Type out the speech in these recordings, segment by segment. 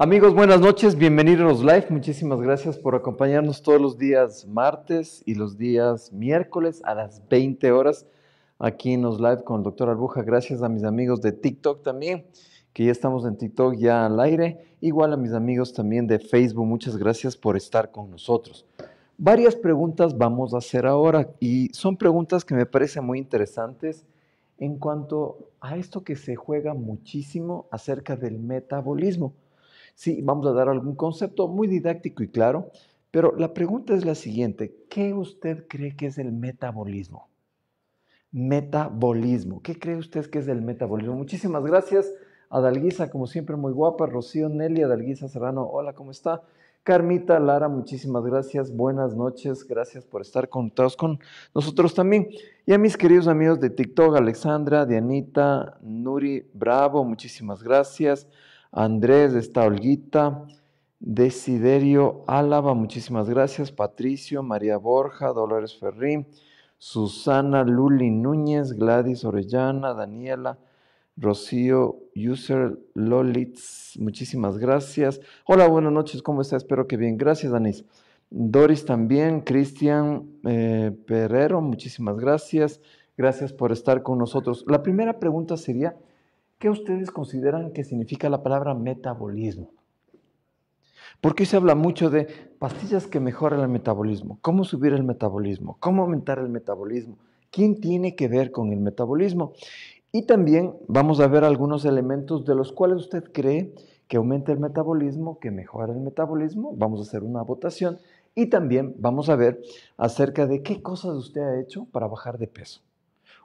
Amigos, buenas noches, bienvenidos a live. Muchísimas gracias por acompañarnos todos los días martes y los días miércoles a las 20 horas aquí en los live con el doctor Albuja, Gracias a mis amigos de TikTok también, que ya estamos en TikTok ya al aire. Igual a mis amigos también de Facebook, muchas gracias por estar con nosotros. Varias preguntas vamos a hacer ahora y son preguntas que me parecen muy interesantes en cuanto a esto que se juega muchísimo acerca del metabolismo. Sí, vamos a dar algún concepto muy didáctico y claro, pero la pregunta es la siguiente, ¿qué usted cree que es el metabolismo? Metabolismo, ¿qué cree usted que es el metabolismo? Muchísimas gracias. Adalguisa, como siempre, muy guapa. Rocío Nelly, Adalguisa Serrano, hola, ¿cómo está? Carmita, Lara, muchísimas gracias. Buenas noches. Gracias por estar conectados con nosotros también. Y a mis queridos amigos de TikTok, Alexandra, Dianita, Nuri, Bravo, muchísimas gracias. Andrés, está Olguita, Desiderio Álava, muchísimas gracias, Patricio, María Borja, Dolores Ferrín, Susana, Luli Núñez, Gladys Orellana, Daniela, Rocío User Lolitz, muchísimas gracias. Hola, buenas noches, ¿cómo está? Espero que bien. Gracias, Danis. Doris también, Cristian eh, Perrero, muchísimas gracias. Gracias por estar con nosotros. La primera pregunta sería, ¿Qué ustedes consideran que significa la palabra metabolismo? Porque se habla mucho de pastillas que mejoran el metabolismo, cómo subir el metabolismo, cómo aumentar el metabolismo, quién tiene que ver con el metabolismo. Y también vamos a ver algunos elementos de los cuales usted cree que aumenta el metabolismo, que mejora el metabolismo. Vamos a hacer una votación y también vamos a ver acerca de qué cosas usted ha hecho para bajar de peso.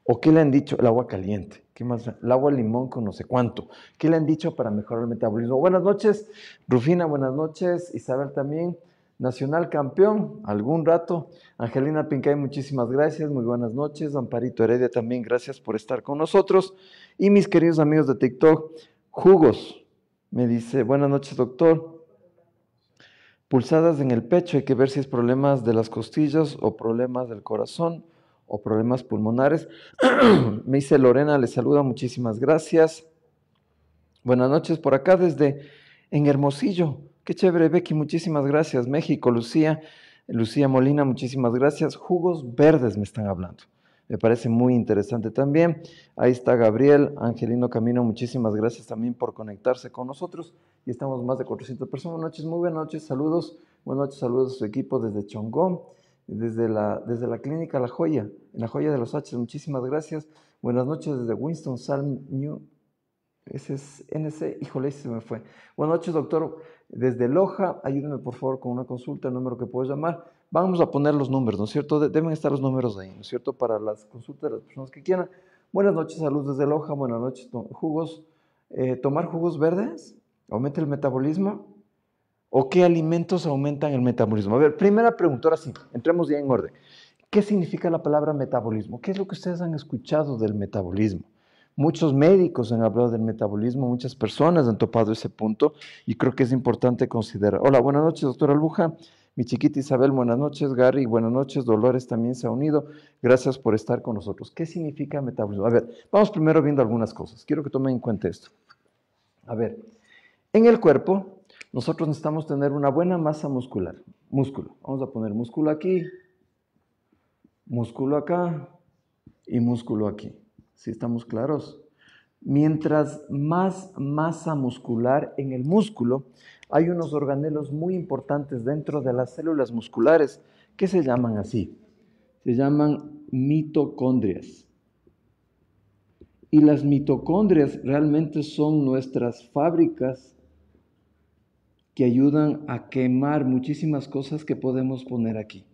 ¿O qué le han dicho? El agua caliente. ¿Qué más? El agua limón con no sé cuánto. ¿Qué le han dicho para mejorar el metabolismo? Buenas noches, Rufina, buenas noches. Isabel también. Nacional campeón, algún rato. Angelina Pincay, muchísimas gracias. Muy buenas noches. Amparito Heredia también, gracias por estar con nosotros. Y mis queridos amigos de TikTok, Jugos me dice, buenas noches, doctor. Pulsadas en el pecho, hay que ver si es problemas de las costillas o problemas del corazón o problemas pulmonares. Me dice Lorena, le saluda, muchísimas gracias. Buenas noches por acá desde en Hermosillo. Qué chévere, Becky, muchísimas gracias. México, Lucía, Lucía Molina, muchísimas gracias. Jugos verdes me están hablando. Me parece muy interesante también. Ahí está Gabriel, Angelino Camino, muchísimas gracias también por conectarse con nosotros. Y estamos más de 400 personas. Buenas noches, muy buenas noches, saludos. Buenas noches, saludos a su equipo desde Chongón desde la, desde la clínica La Joya, en La Joya de los H. Muchísimas gracias. Buenas noches desde Winston Salm New. Ese es NC, híjole, se me fue. Buenas noches, doctor. Desde Loja, ayúdeme por favor con una consulta, el número que puedo llamar. Vamos a poner los números, ¿no es cierto? deben estar los números ahí, ¿no es cierto? Para las consultas de las personas que quieran. Buenas noches, salud desde Loja. Buenas noches, jugos. Eh, ¿Tomar jugos verdes aumenta el metabolismo? ¿O qué alimentos aumentan el metabolismo? A ver, primera pregunta, ahora sí, entremos ya en orden. ¿Qué significa la palabra metabolismo? ¿Qué es lo que ustedes han escuchado del metabolismo? Muchos médicos han hablado del metabolismo, muchas personas han topado ese punto y creo que es importante considerar. Hola, buenas noches, doctora Albuja. Mi chiquita Isabel, buenas noches. Gary, buenas noches. Dolores también se ha unido. Gracias por estar con nosotros. ¿Qué significa metabolismo? A ver, vamos primero viendo algunas cosas. Quiero que tomen en cuenta esto. A ver, en el cuerpo nosotros necesitamos tener una buena masa muscular, músculo. Vamos a poner músculo aquí, músculo acá y músculo aquí. Si estamos claros? Mientras más masa muscular en el músculo, hay unos organelos muy importantes dentro de las células musculares que se llaman así. Se llaman mitocondrias. Y las mitocondrias realmente son nuestras fábricas que ayudan a quemar muchísimas cosas que podemos poner aquí.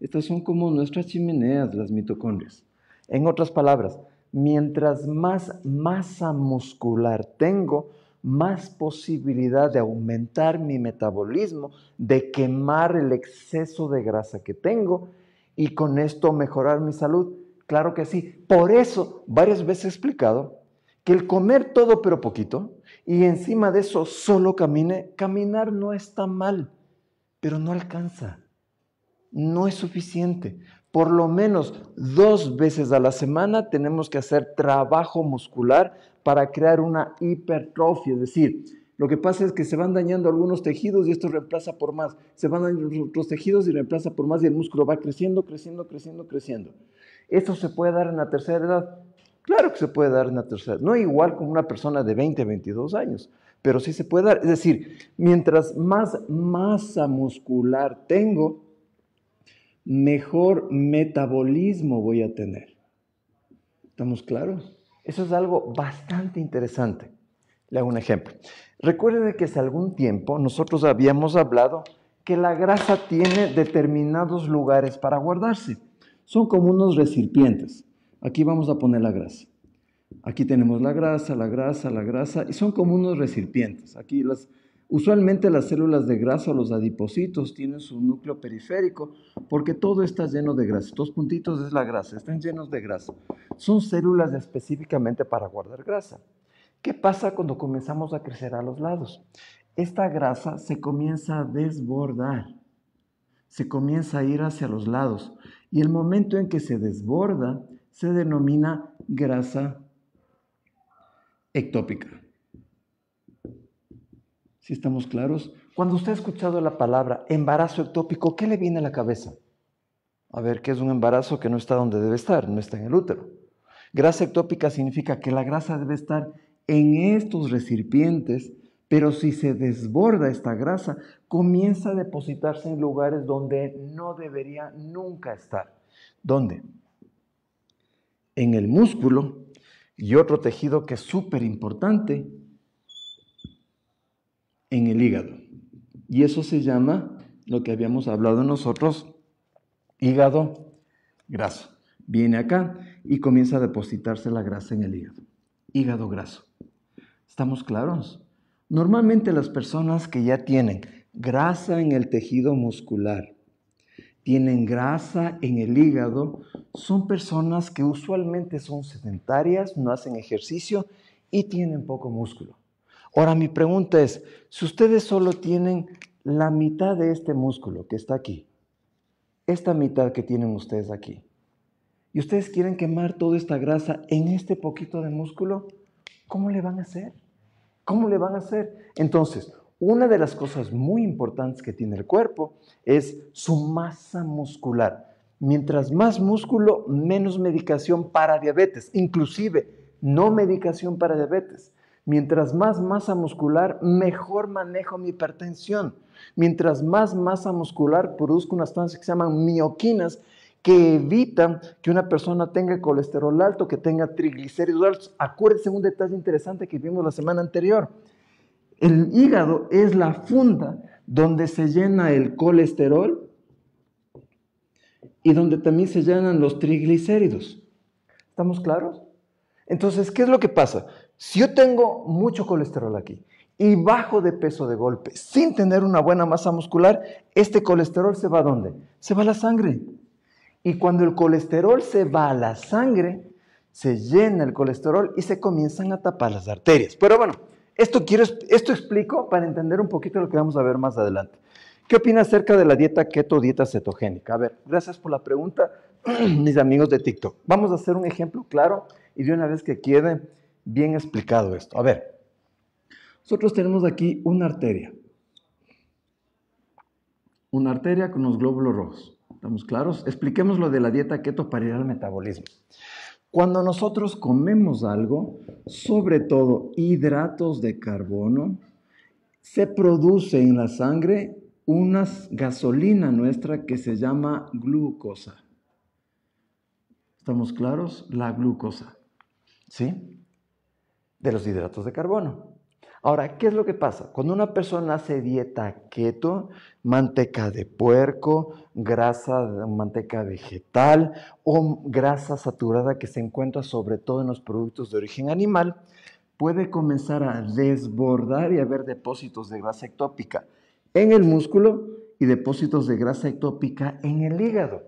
Estas son como nuestras chimeneas, las mitocondrias. En otras palabras, mientras más masa muscular tengo, más posibilidad de aumentar mi metabolismo, de quemar el exceso de grasa que tengo y con esto mejorar mi salud. Claro que sí. Por eso, varias veces he explicado que el comer todo pero poquito y encima de eso solo camine, caminar no está mal, pero no alcanza, no es suficiente. Por lo menos dos veces a la semana tenemos que hacer trabajo muscular para crear una hipertrofia, es decir, lo que pasa es que se van dañando algunos tejidos y esto reemplaza por más. Se van dañando otros tejidos y reemplaza por más y el músculo va creciendo, creciendo, creciendo, creciendo. Esto se puede dar en la tercera edad. Claro que se puede dar una tercera, no igual como una persona de 20, 22 años, pero sí se puede dar. Es decir, mientras más masa muscular tengo, mejor metabolismo voy a tener. ¿Estamos claros? Eso es algo bastante interesante. Le hago un ejemplo. Recuerde que hace algún tiempo nosotros habíamos hablado que la grasa tiene determinados lugares para guardarse. Son como unos recipientes. Aquí vamos a poner la grasa. Aquí tenemos la grasa, la grasa, la grasa, y son como unos recipientes. Aquí las, usualmente las células de grasa o los adipocitos tienen su núcleo periférico porque todo está lleno de grasa. Estos puntitos es la grasa, están llenos de grasa. Son células específicamente para guardar grasa. ¿Qué pasa cuando comenzamos a crecer a los lados? Esta grasa se comienza a desbordar, se comienza a ir hacia los lados y el momento en que se desborda, se denomina grasa ectópica. Si estamos claros, cuando usted ha escuchado la palabra embarazo ectópico, ¿qué le viene a la cabeza? A ver, ¿qué es un embarazo que no está donde debe estar? No está en el útero. Grasa ectópica significa que la grasa debe estar en estos recipientes, pero si se desborda esta grasa, comienza a depositarse en lugares donde no debería nunca estar. ¿Dónde? en el músculo y otro tejido que es súper importante en el hígado. Y eso se llama lo que habíamos hablado nosotros, hígado graso. Viene acá y comienza a depositarse la grasa en el hígado. Hígado graso. ¿Estamos claros? Normalmente las personas que ya tienen grasa en el tejido muscular, tienen grasa en el hígado, son personas que usualmente son sedentarias, no hacen ejercicio y tienen poco músculo. Ahora mi pregunta es, si ustedes solo tienen la mitad de este músculo que está aquí, esta mitad que tienen ustedes aquí, y ustedes quieren quemar toda esta grasa en este poquito de músculo, ¿cómo le van a hacer? ¿Cómo le van a hacer? Entonces, una de las cosas muy importantes que tiene el cuerpo es su masa muscular. Mientras más músculo, menos medicación para diabetes, inclusive no medicación para diabetes. Mientras más masa muscular, mejor manejo mi hipertensión. Mientras más masa muscular, produzco unas sustancias que se llaman mioquinas que evitan que una persona tenga colesterol alto, que tenga triglicéridos altos. Acuérdense un detalle interesante que vimos la semana anterior el hígado es la funda donde se llena el colesterol y donde también se llenan los triglicéridos. ¿Estamos claros? Entonces, ¿qué es lo que pasa? Si yo tengo mucho colesterol aquí y bajo de peso de golpe, sin tener una buena masa muscular, este colesterol se va a dónde? Se va a la sangre. Y cuando el colesterol se va a la sangre, se llena el colesterol y se comienzan a tapar las arterias. Pero bueno, esto, quiero, esto explico para entender un poquito lo que vamos a ver más adelante. ¿Qué opina acerca de la dieta keto, dieta cetogénica? A ver, gracias por la pregunta, mis amigos de TikTok. Vamos a hacer un ejemplo claro y de una vez que quede bien explicado esto. A ver, nosotros tenemos aquí una arteria. Una arteria con los glóbulos rojos. ¿Estamos claros? Expliquemos lo de la dieta keto para ir al metabolismo. Cuando nosotros comemos algo, sobre todo hidratos de carbono, se produce en la sangre una gasolina nuestra que se llama glucosa. ¿Estamos claros? La glucosa. ¿Sí? De los hidratos de carbono. Ahora, ¿qué es lo que pasa? Cuando una persona hace dieta keto, manteca de puerco, grasa, manteca vegetal o grasa saturada que se encuentra sobre todo en los productos de origen animal, puede comenzar a desbordar y haber depósitos de grasa ectópica en el músculo y depósitos de grasa ectópica en el hígado.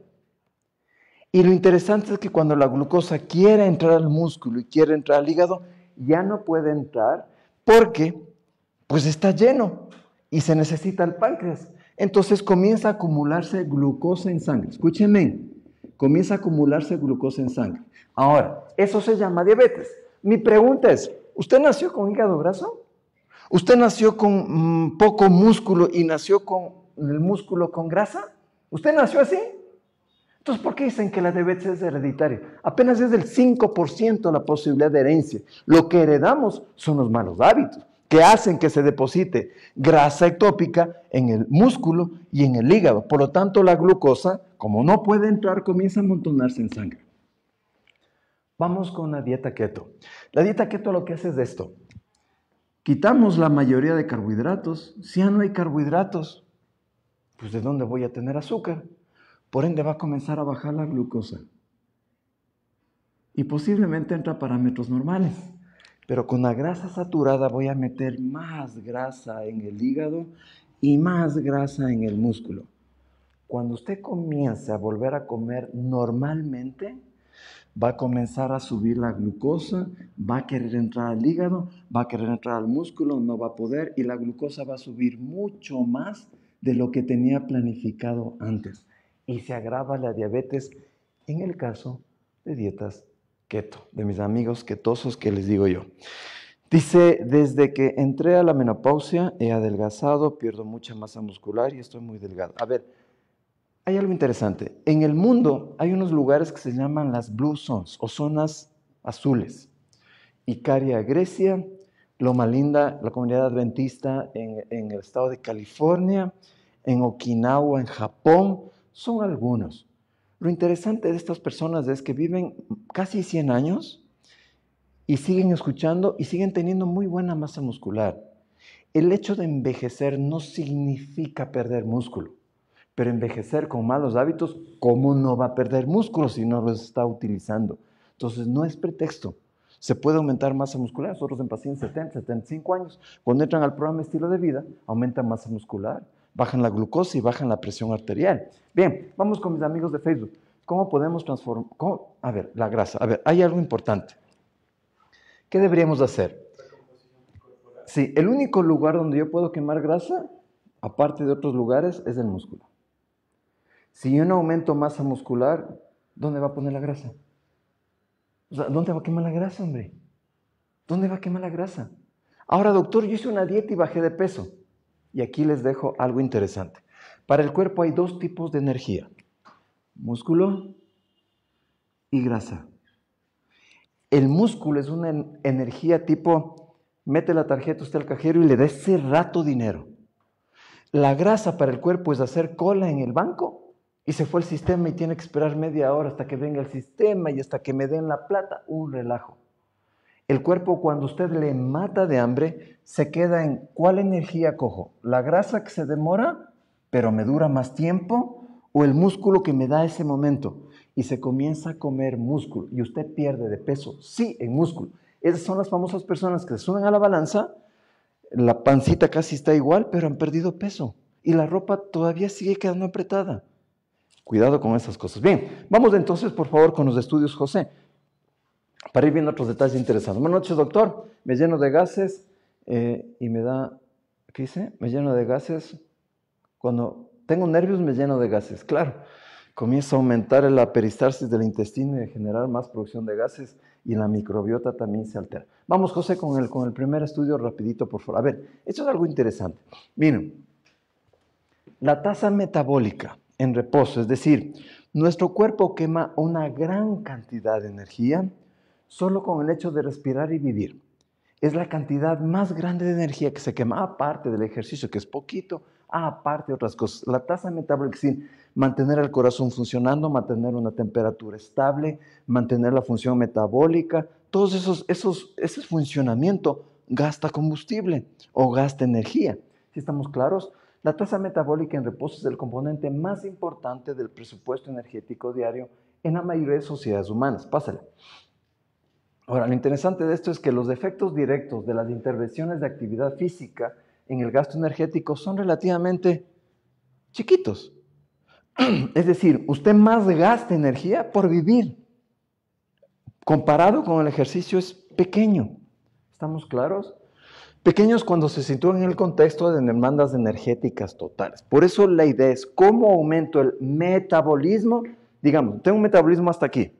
Y lo interesante es que cuando la glucosa quiere entrar al músculo y quiere entrar al hígado, ya no puede entrar porque pues está lleno y se necesita el páncreas. Entonces comienza a acumularse glucosa en sangre. Escúcheme, comienza a acumularse glucosa en sangre. Ahora, eso se llama diabetes. Mi pregunta es, ¿usted nació con hígado graso? ¿Usted nació con mm, poco músculo y nació con el músculo con grasa? ¿Usted nació así? Entonces, ¿por qué dicen que la diabetes es hereditaria? Apenas es del 5% la posibilidad de herencia. Lo que heredamos son los malos hábitos que hacen que se deposite grasa ectópica en el músculo y en el hígado. Por lo tanto, la glucosa, como no puede entrar, comienza a amontonarse en sangre. Vamos con la dieta keto. La dieta keto lo que hace es esto. Quitamos la mayoría de carbohidratos. Si ya no hay carbohidratos, pues ¿de dónde voy a tener azúcar? Por ende va a comenzar a bajar la glucosa. Y posiblemente entra a parámetros normales. Pero con la grasa saturada voy a meter más grasa en el hígado y más grasa en el músculo. Cuando usted comience a volver a comer normalmente, va a comenzar a subir la glucosa, va a querer entrar al hígado, va a querer entrar al músculo, no va a poder y la glucosa va a subir mucho más de lo que tenía planificado antes y se agrava la diabetes en el caso de dietas keto, de mis amigos ketosos que les digo yo. Dice, desde que entré a la menopausia he adelgazado, pierdo mucha masa muscular y estoy muy delgado. A ver, hay algo interesante. En el mundo hay unos lugares que se llaman las Blue Zones o zonas azules. Icaria, Grecia, Loma Linda, la comunidad adventista en, en el estado de California, en Okinawa, en Japón, son algunos. Lo interesante de estas personas es que viven casi 100 años y siguen escuchando y siguen teniendo muy buena masa muscular. El hecho de envejecer no significa perder músculo, pero envejecer con malos hábitos, ¿cómo no va a perder músculo si no los está utilizando? Entonces no es pretexto. Se puede aumentar masa muscular. Nosotros en pacientes de 70, 75 años, cuando entran al programa estilo de vida, aumenta masa muscular bajan la glucosa y bajan la presión arterial. Bien, vamos con mis amigos de Facebook. ¿Cómo podemos transformar? A ver, la grasa. A ver, hay algo importante. ¿Qué deberíamos hacer? Sí, el único lugar donde yo puedo quemar grasa, aparte de otros lugares, es el músculo. Si yo no aumento masa muscular, ¿dónde va a poner la grasa? O sea, ¿dónde va a quemar la grasa, hombre? ¿Dónde va a quemar la grasa? Ahora, doctor, yo hice una dieta y bajé de peso. Y aquí les dejo algo interesante. Para el cuerpo hay dos tipos de energía, músculo y grasa. El músculo es una energía tipo, mete la tarjeta usted al cajero y le da ese rato dinero. La grasa para el cuerpo es hacer cola en el banco y se fue el sistema y tiene que esperar media hora hasta que venga el sistema y hasta que me den la plata, un relajo. El cuerpo cuando usted le mata de hambre, se queda en cuál energía cojo. La grasa que se demora, pero me dura más tiempo, o el músculo que me da ese momento. Y se comienza a comer músculo y usted pierde de peso, sí, en músculo. Esas son las famosas personas que se suben a la balanza, la pancita casi está igual, pero han perdido peso y la ropa todavía sigue quedando apretada. Cuidado con esas cosas. Bien, vamos entonces por favor con los estudios José para ir viendo otros detalles interesantes. Buenas noches, doctor. Me lleno de gases eh, y me da, ¿qué dice? Me lleno de gases. Cuando tengo nervios me lleno de gases, claro. Comienza a aumentar la peristarsis del intestino y a generar más producción de gases y la microbiota también se altera. Vamos, José, con el, con el primer estudio rapidito, por favor. A ver, esto es algo interesante. Miren, la tasa metabólica en reposo, es decir, nuestro cuerpo quema una gran cantidad de energía, solo con el hecho de respirar y vivir. Es la cantidad más grande de energía que se quema, aparte del ejercicio, que es poquito, aparte de otras cosas. La tasa metabólica sin mantener el corazón funcionando, mantener una temperatura estable, mantener la función metabólica, todos esos, esos, ese funcionamiento gasta combustible o gasta energía. Si estamos claros, la tasa metabólica en reposo es el componente más importante del presupuesto energético diario en la mayoría de sociedades humanas. Pásala. Ahora, lo interesante de esto es que los efectos directos de las intervenciones de actividad física en el gasto energético son relativamente chiquitos. Es decir, usted más gasta energía por vivir. Comparado con el ejercicio es pequeño. ¿Estamos claros? Pequeños cuando se sitúan en el contexto de demandas energéticas totales. Por eso la idea es cómo aumento el metabolismo. Digamos, tengo un metabolismo hasta aquí.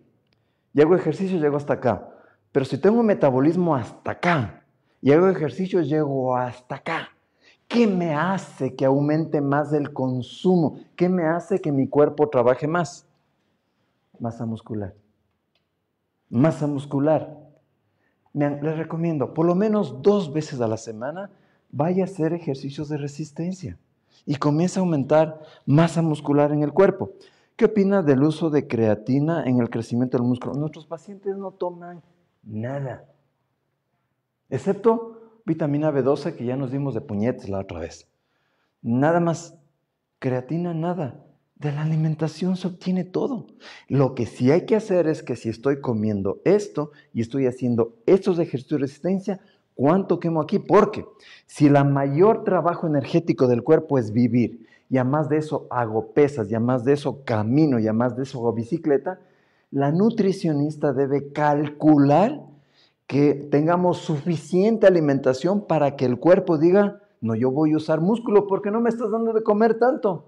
Llego ejercicio, llego hasta acá pero si tengo metabolismo hasta acá y hago ejercicio, llego hasta acá. ¿Qué me hace que aumente más el consumo? ¿Qué me hace que mi cuerpo trabaje más? Masa muscular. Masa muscular. Les recomiendo, por lo menos dos veces a la semana, vaya a hacer ejercicios de resistencia y comienza a aumentar masa muscular en el cuerpo. ¿Qué opina del uso de creatina en el crecimiento del músculo? Nuestros pacientes no toman Nada. Excepto vitamina B12 que ya nos dimos de puñetes la otra vez. Nada más. Creatina, nada. De la alimentación se obtiene todo. Lo que sí hay que hacer es que si estoy comiendo esto y estoy haciendo estos ejercicios de resistencia, ¿cuánto quemo aquí? Porque si la mayor trabajo energético del cuerpo es vivir, y además de eso hago pesas, y además de eso camino, y además de eso hago bicicleta, la nutricionista debe calcular que tengamos suficiente alimentación para que el cuerpo diga, no, yo voy a usar músculo porque no me estás dando de comer tanto.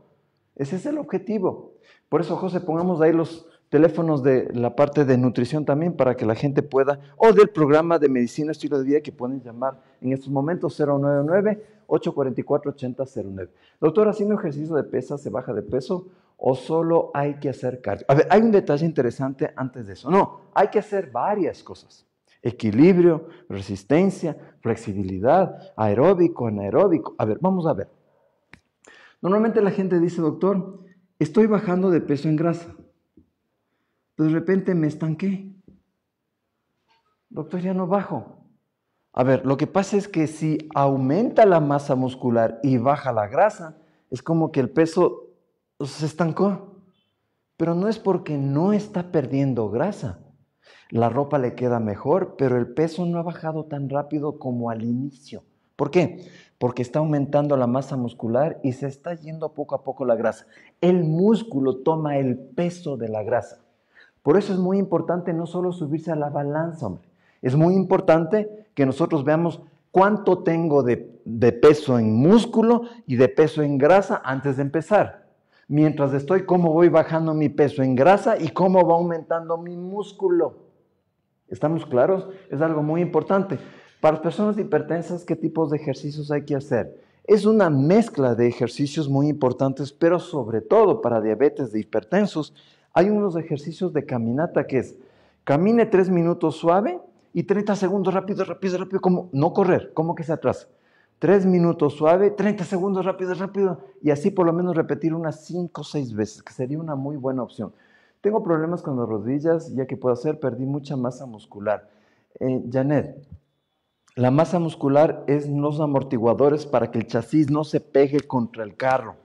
Ese es el objetivo. Por eso, José, pongamos ahí los teléfonos de la parte de nutrición también para que la gente pueda, o del programa de medicina, estilo de vida que pueden llamar en estos momentos 099. 844-8009. Doctor, haciendo ejercicio de pesa ¿se baja de peso? o solo hay que hacer cardio. A ver, hay un detalle interesante antes de eso. No, hay que hacer varias cosas. Equilibrio, resistencia, flexibilidad, aeróbico, anaeróbico. A ver, vamos a ver. Normalmente la gente dice, doctor, estoy bajando de peso en grasa. De repente me estanqué. Doctor, ya no bajo. A ver, lo que pasa es que si aumenta la masa muscular y baja la grasa, es como que el peso se estancó. Pero no es porque no está perdiendo grasa. La ropa le queda mejor, pero el peso no ha bajado tan rápido como al inicio. ¿Por qué? Porque está aumentando la masa muscular y se está yendo poco a poco la grasa. El músculo toma el peso de la grasa. Por eso es muy importante no solo subirse a la balanza, hombre. Es muy importante que nosotros veamos cuánto tengo de, de peso en músculo y de peso en grasa antes de empezar mientras estoy, cómo voy bajando mi peso en grasa y cómo va aumentando mi músculo. ¿Estamos claros? Es algo muy importante. Para personas hipertensas, ¿qué tipos de ejercicios hay que hacer? Es una mezcla de ejercicios muy importantes, pero sobre todo para diabetes de hipertensos, hay unos ejercicios de caminata que es camine tres minutos suave y 30 segundos rápido, rápido, rápido, como no correr, como que se atrasa. Tres minutos suave, 30 segundos rápido, rápido, y así por lo menos repetir unas cinco o seis veces, que sería una muy buena opción. Tengo problemas con las rodillas, ya que puedo hacer, perdí mucha masa muscular. Eh, Janet, la masa muscular es los amortiguadores para que el chasis no se pegue contra el carro.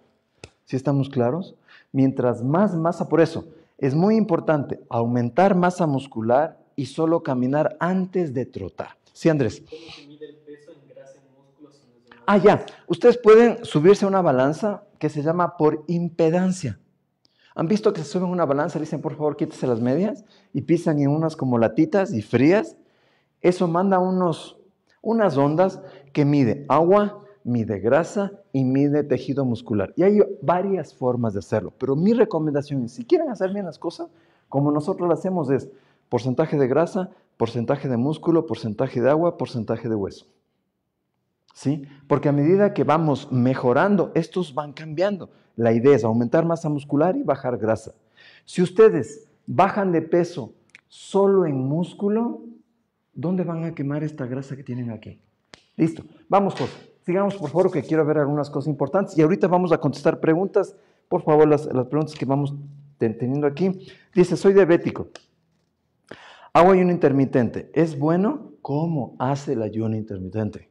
¿Sí estamos claros? Mientras más masa, por eso, es muy importante aumentar masa muscular y solo caminar antes de trotar. Sí, Andrés. Ah, ya. Ustedes pueden subirse a una balanza que se llama por impedancia. ¿Han visto que se suben a una balanza, dicen, por favor, quítese las medias? Y pisan en unas como latitas y frías. Eso manda unos, unas ondas que mide agua, mide grasa y mide tejido muscular. Y hay varias formas de hacerlo, pero mi recomendación si quieren hacer bien las cosas, como nosotros lo hacemos es porcentaje de grasa, porcentaje de músculo, porcentaje de agua, porcentaje de hueso. ¿sí? Porque a medida que vamos mejorando, estos van cambiando. La idea es aumentar masa muscular y bajar grasa. Si ustedes bajan de peso solo en músculo, ¿dónde van a quemar esta grasa que tienen aquí? Listo, vamos José. Sigamos por favor que quiero ver algunas cosas importantes y ahorita vamos a contestar preguntas. Por favor, las, las preguntas que vamos teniendo aquí. Dice, soy diabético. Hago ayuno intermitente. ¿Es bueno? ¿Cómo hace el ayuno intermitente?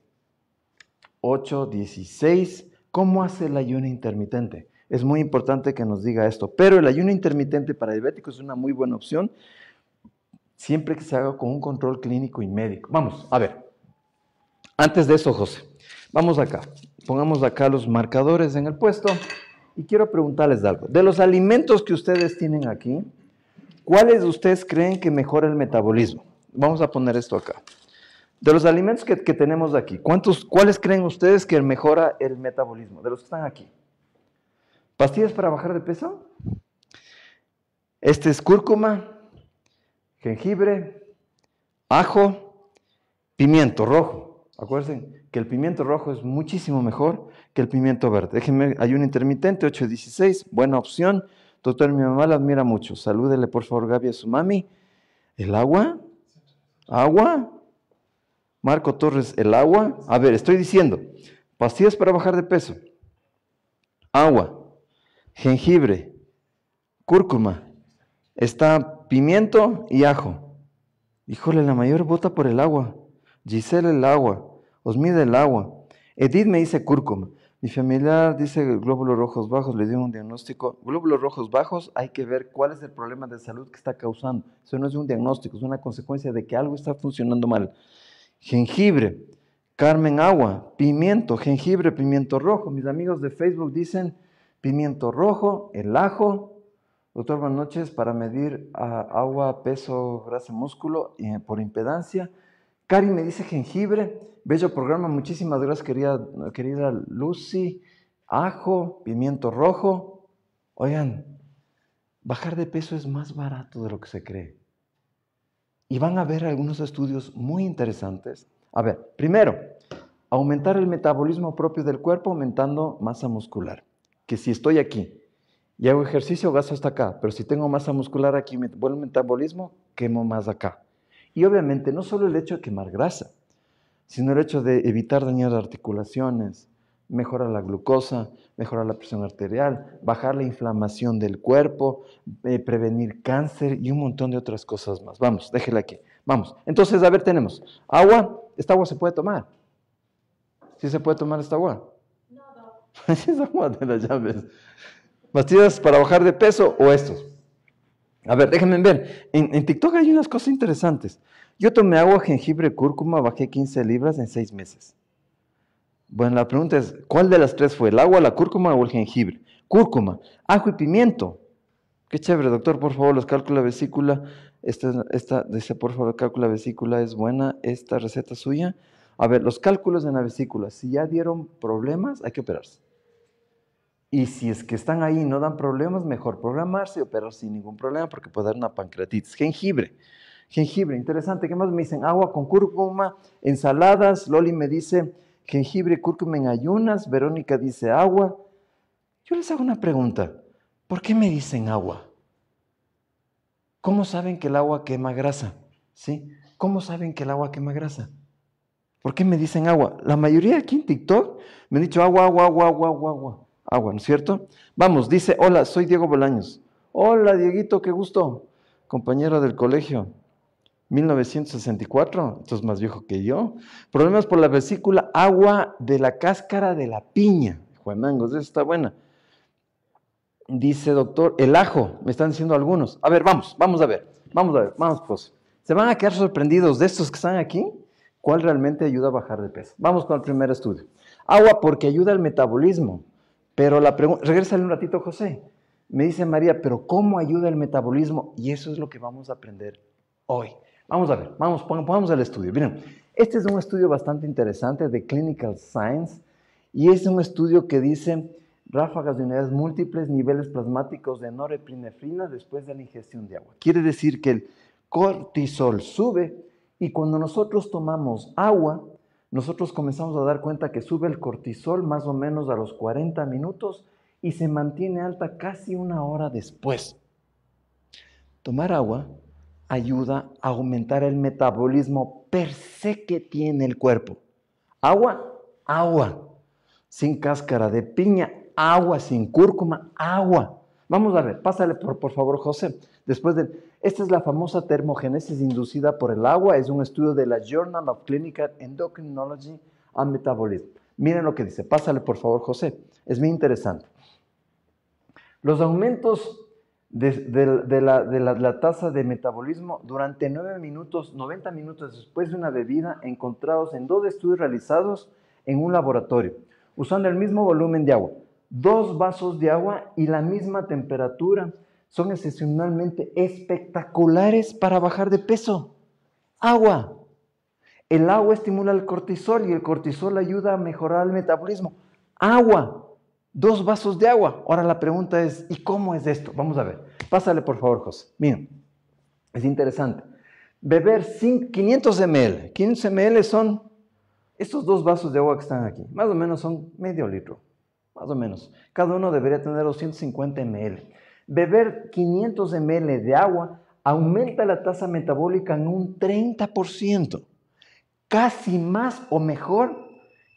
16, ¿cómo hace el ayuno intermitente? Es muy importante que nos diga esto. Pero el ayuno intermitente para diabéticos es una muy buena opción siempre que se haga con un control clínico y médico. Vamos, a ver. Antes de eso, José, vamos acá. Pongamos acá los marcadores en el puesto y quiero preguntarles algo. De los alimentos que ustedes tienen aquí, ¿cuáles de ustedes creen que mejora el metabolismo? Vamos a poner esto acá. De los alimentos que, tenemos aquí, ¿cuántos, ¿cuáles creen ustedes que mejora el metabolismo? De los que están aquí. ¿Pastillas para bajar de peso? Este es cúrcuma, jengibre, ajo, pimiento rojo. Acuérdense que el pimiento rojo es muchísimo mejor que el pimiento verde. Déjenme, un intermitente, 816, buena opción. Doctor, mi mamá la admira mucho. Salúdele, por favor, Gaby, a su mami. ¿El agua? ¿Agua? Marco Torres, el agua. A ver, estoy diciendo, pastillas para bajar de peso, agua, jengibre, cúrcuma, está pimiento y ajo. Híjole, la mayor bota por el agua. Giselle el agua, osmide el agua. Edith me dice cúrcuma. Mi familiar dice glóbulos rojos bajos, le dio un diagnóstico. Glóbulos rojos bajos, hay que ver cuál es el problema de salud que está causando. Eso no es un diagnóstico, es una consecuencia de que algo está funcionando mal jengibre, Carmen agua, pimiento, jengibre, pimiento rojo. Mis amigos de Facebook dicen pimiento rojo, el ajo. Doctor, buenas noches, para medir agua, peso, grasa, músculo y eh, por impedancia. Cari me dice jengibre, bello programa, muchísimas gracias querida, querida Lucy. Ajo, pimiento rojo. Oigan, bajar de peso es más barato de lo que se cree y van a ver algunos estudios muy interesantes. A ver, primero, aumentar el metabolismo propio del cuerpo aumentando masa muscular. Que si estoy aquí y hago ejercicio, gasto hasta acá, pero si tengo masa muscular aquí, y vuelvo metabolismo, quemo más acá. Y obviamente no solo el hecho de quemar grasa, sino el hecho de evitar dañar articulaciones, Mejora la glucosa, mejora la presión arterial, bajar la inflamación del cuerpo, eh, prevenir cáncer y un montón de otras cosas más. Vamos, déjela aquí. Vamos. Entonces, a ver, tenemos agua. Esta agua se puede tomar. ¿Sí se puede tomar esta agua? No, no. es agua de las llaves. ¿Bastidas para bajar de peso o estos. A ver, déjenme ver. En, en, TikTok hay unas cosas interesantes. Yo tomé agua, jengibre, cúrcuma, bajé 15 libras en 6 meses. Bueno, la pregunta es, ¿cuál de las tres fue? ¿El agua, la cúrcuma o el jengibre? Cúrcuma, ajo y pimiento. Qué chévere, doctor, por favor, los cálculos de vesícula. Esta, esta, dice, por favor, cálculo de vesícula, ¿es buena esta receta suya? A ver, los cálculos de la vesícula, si ya dieron problemas, hay que operarse. Y si es que están ahí y no dan problemas, mejor programarse y operar sin ningún problema porque puede dar una pancreatitis. Jengibre, jengibre, interesante. ¿Qué más me dicen? Agua con cúrcuma, ensaladas. Loli me dice jengibre, cúrcuma ayunas, Verónica dice agua. Yo les hago una pregunta, ¿por qué me dicen agua? ¿Cómo saben que el agua quema grasa? ¿Sí? ¿Cómo saben que el agua quema grasa? ¿Por qué me dicen agua? La mayoría aquí en TikTok me han dicho agua, agua, agua, agua, agua, agua, agua, ¿no es cierto? Vamos, dice, hola, soy Diego Bolaños. Hola, Dieguito, qué gusto, compañero del colegio. 1964, esto más viejo que yo. Problemas por la vesícula, agua de la cáscara de la piña. mangos, esa está buena. Dice doctor, el ajo, me están diciendo algunos. A ver, vamos, vamos a ver, vamos a ver, vamos pues. Se van a quedar sorprendidos de estos que están aquí, cuál realmente ayuda a bajar de peso. Vamos con el primer estudio. Agua porque ayuda al metabolismo. Pero la pregunta, regresale un ratito, José. Me dice María, pero ¿cómo ayuda el metabolismo? Y eso es lo que vamos a aprender hoy. Vamos a ver, vamos, pongamos el estudio. Miren, este es un estudio bastante interesante de Clinical Science y es un estudio que dice ráfagas de unidades múltiples, niveles plasmáticos de norepinefrina después de la ingestión de agua. Quiere decir que el cortisol sube y cuando nosotros tomamos agua, nosotros comenzamos a dar cuenta que sube el cortisol más o menos a los 40 minutos y se mantiene alta casi una hora después. Tomar agua ayuda a aumentar el metabolismo per se que tiene el cuerpo. Agua, agua. Sin cáscara de piña, agua. Sin cúrcuma, agua. Vamos a ver, pásale por, por favor, José. Después de. Esta es la famosa termogénesis inducida por el agua. Es un estudio de la Journal of Clinical Endocrinology and Metabolism. Miren lo que dice. Pásale, por favor, José. Es muy interesante. Los aumentos de, la, la, tasa de metabolismo durante 9 minutos, 90 minutos después de una bebida, encontrados en dos estudios realizados en un laboratorio, usando el mismo volumen de agua. Dos vasos de agua y la misma temperatura son excepcionalmente espectaculares para bajar de peso. Agua. El agua estimula el cortisol y el cortisol ayuda a mejorar el metabolismo. Agua dos vasos de agua. Ahora la pregunta es, ¿y cómo es esto? Vamos a ver. Pásale, por favor, José. Miren, es interesante. Beber 500 ml. 500 ml son estos dos vasos de agua que están aquí. Más o menos son medio litro. Más o menos. Cada uno debería tener 250 ml. Beber 500 ml de agua aumenta la tasa metabólica en un 30%. Casi más o mejor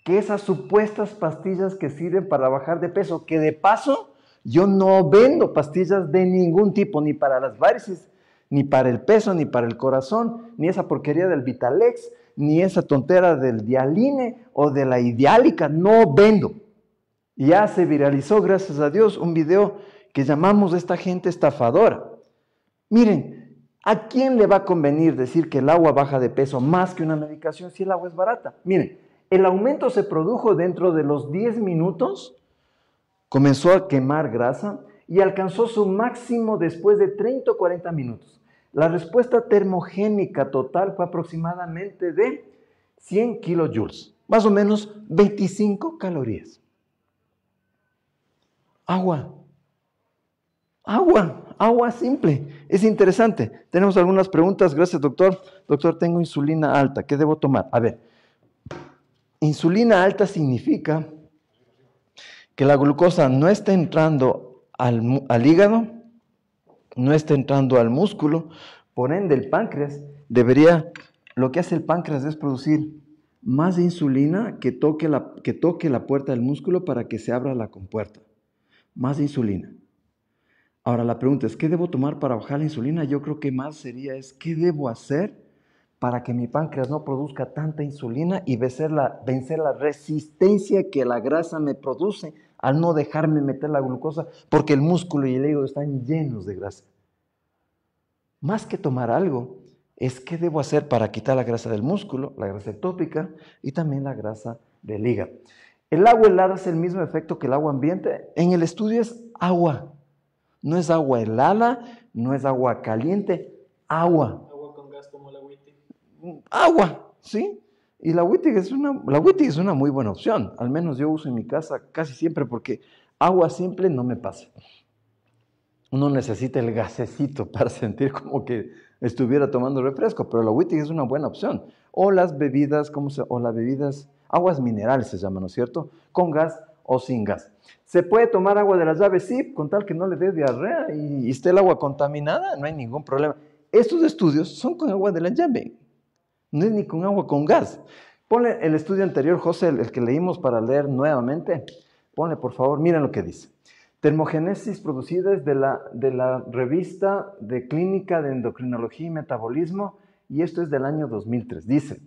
que esas supuestas pastillas que sirven para bajar de peso, que de paso yo no vendo pastillas de ningún tipo, ni para las varices, ni para el peso, ni para el corazón, ni esa porquería del Vitalex, ni esa tontera del Dialine o de la Ideálica, no vendo. ya se viralizó, gracias a Dios, un video que llamamos esta gente estafadora. Miren, ¿a quién le va a convenir decir que el agua baja de peso más que una medicación si el agua es barata? Miren, el aumento se produjo dentro de los 10 minutos, comenzó a quemar grasa y alcanzó su máximo después de 30 o 40 minutos. La respuesta termogénica total fue aproximadamente de 100 kilojoules, más o menos 25 calorías. Agua. Agua, agua simple. Es interesante. Tenemos algunas preguntas. Gracias, doctor. Doctor, tengo insulina alta. ¿Qué debo tomar? A ver, Insulina alta significa que la glucosa no está entrando al, hígado, no está entrando al músculo, por ende el páncreas debería, lo que hace el páncreas es producir más insulina que toque la, que toque la puerta del músculo para que se abra la compuerta. Más insulina. Ahora la pregunta es, ¿qué debo tomar para bajar la insulina? Yo creo que más sería es, ¿qué debo hacer para que mi páncreas no produzca tanta insulina y vencer la, resistencia que la grasa me produce al no dejarme meter la glucosa, porque el músculo y el hígado están llenos de grasa. Más que tomar algo, es qué debo hacer para quitar la grasa del músculo, la grasa ectópica y también la grasa del hígado. El agua helada es el mismo efecto que el agua ambiente. En el estudio es agua. No es agua helada, no es agua caliente, agua agua, ¿sí? Y la Wittig es una, la es una muy buena opción, al menos yo uso en mi casa casi siempre porque agua simple no me pasa. Uno necesita el gasecito para sentir como que estuviera tomando refresco, pero la Wittig es una buena opción. O las bebidas, ¿cómo se, o las bebidas, aguas minerales se llaman, ¿no es cierto? Con gas o sin gas. ¿Se puede tomar agua de la llave? Sí, con tal que no le dé diarrea y, y esté el agua contaminada, no hay ningún problema. Estos estudios son con agua de la llave, no es ni con agua, con gas. Ponle el estudio anterior, José, el, que leímos para leer nuevamente. Ponle, por favor, miren lo que dice. termogénesis producida de la, de la revista de Clínica de Endocrinología y Metabolismo, y esto es del año 2003. Dice,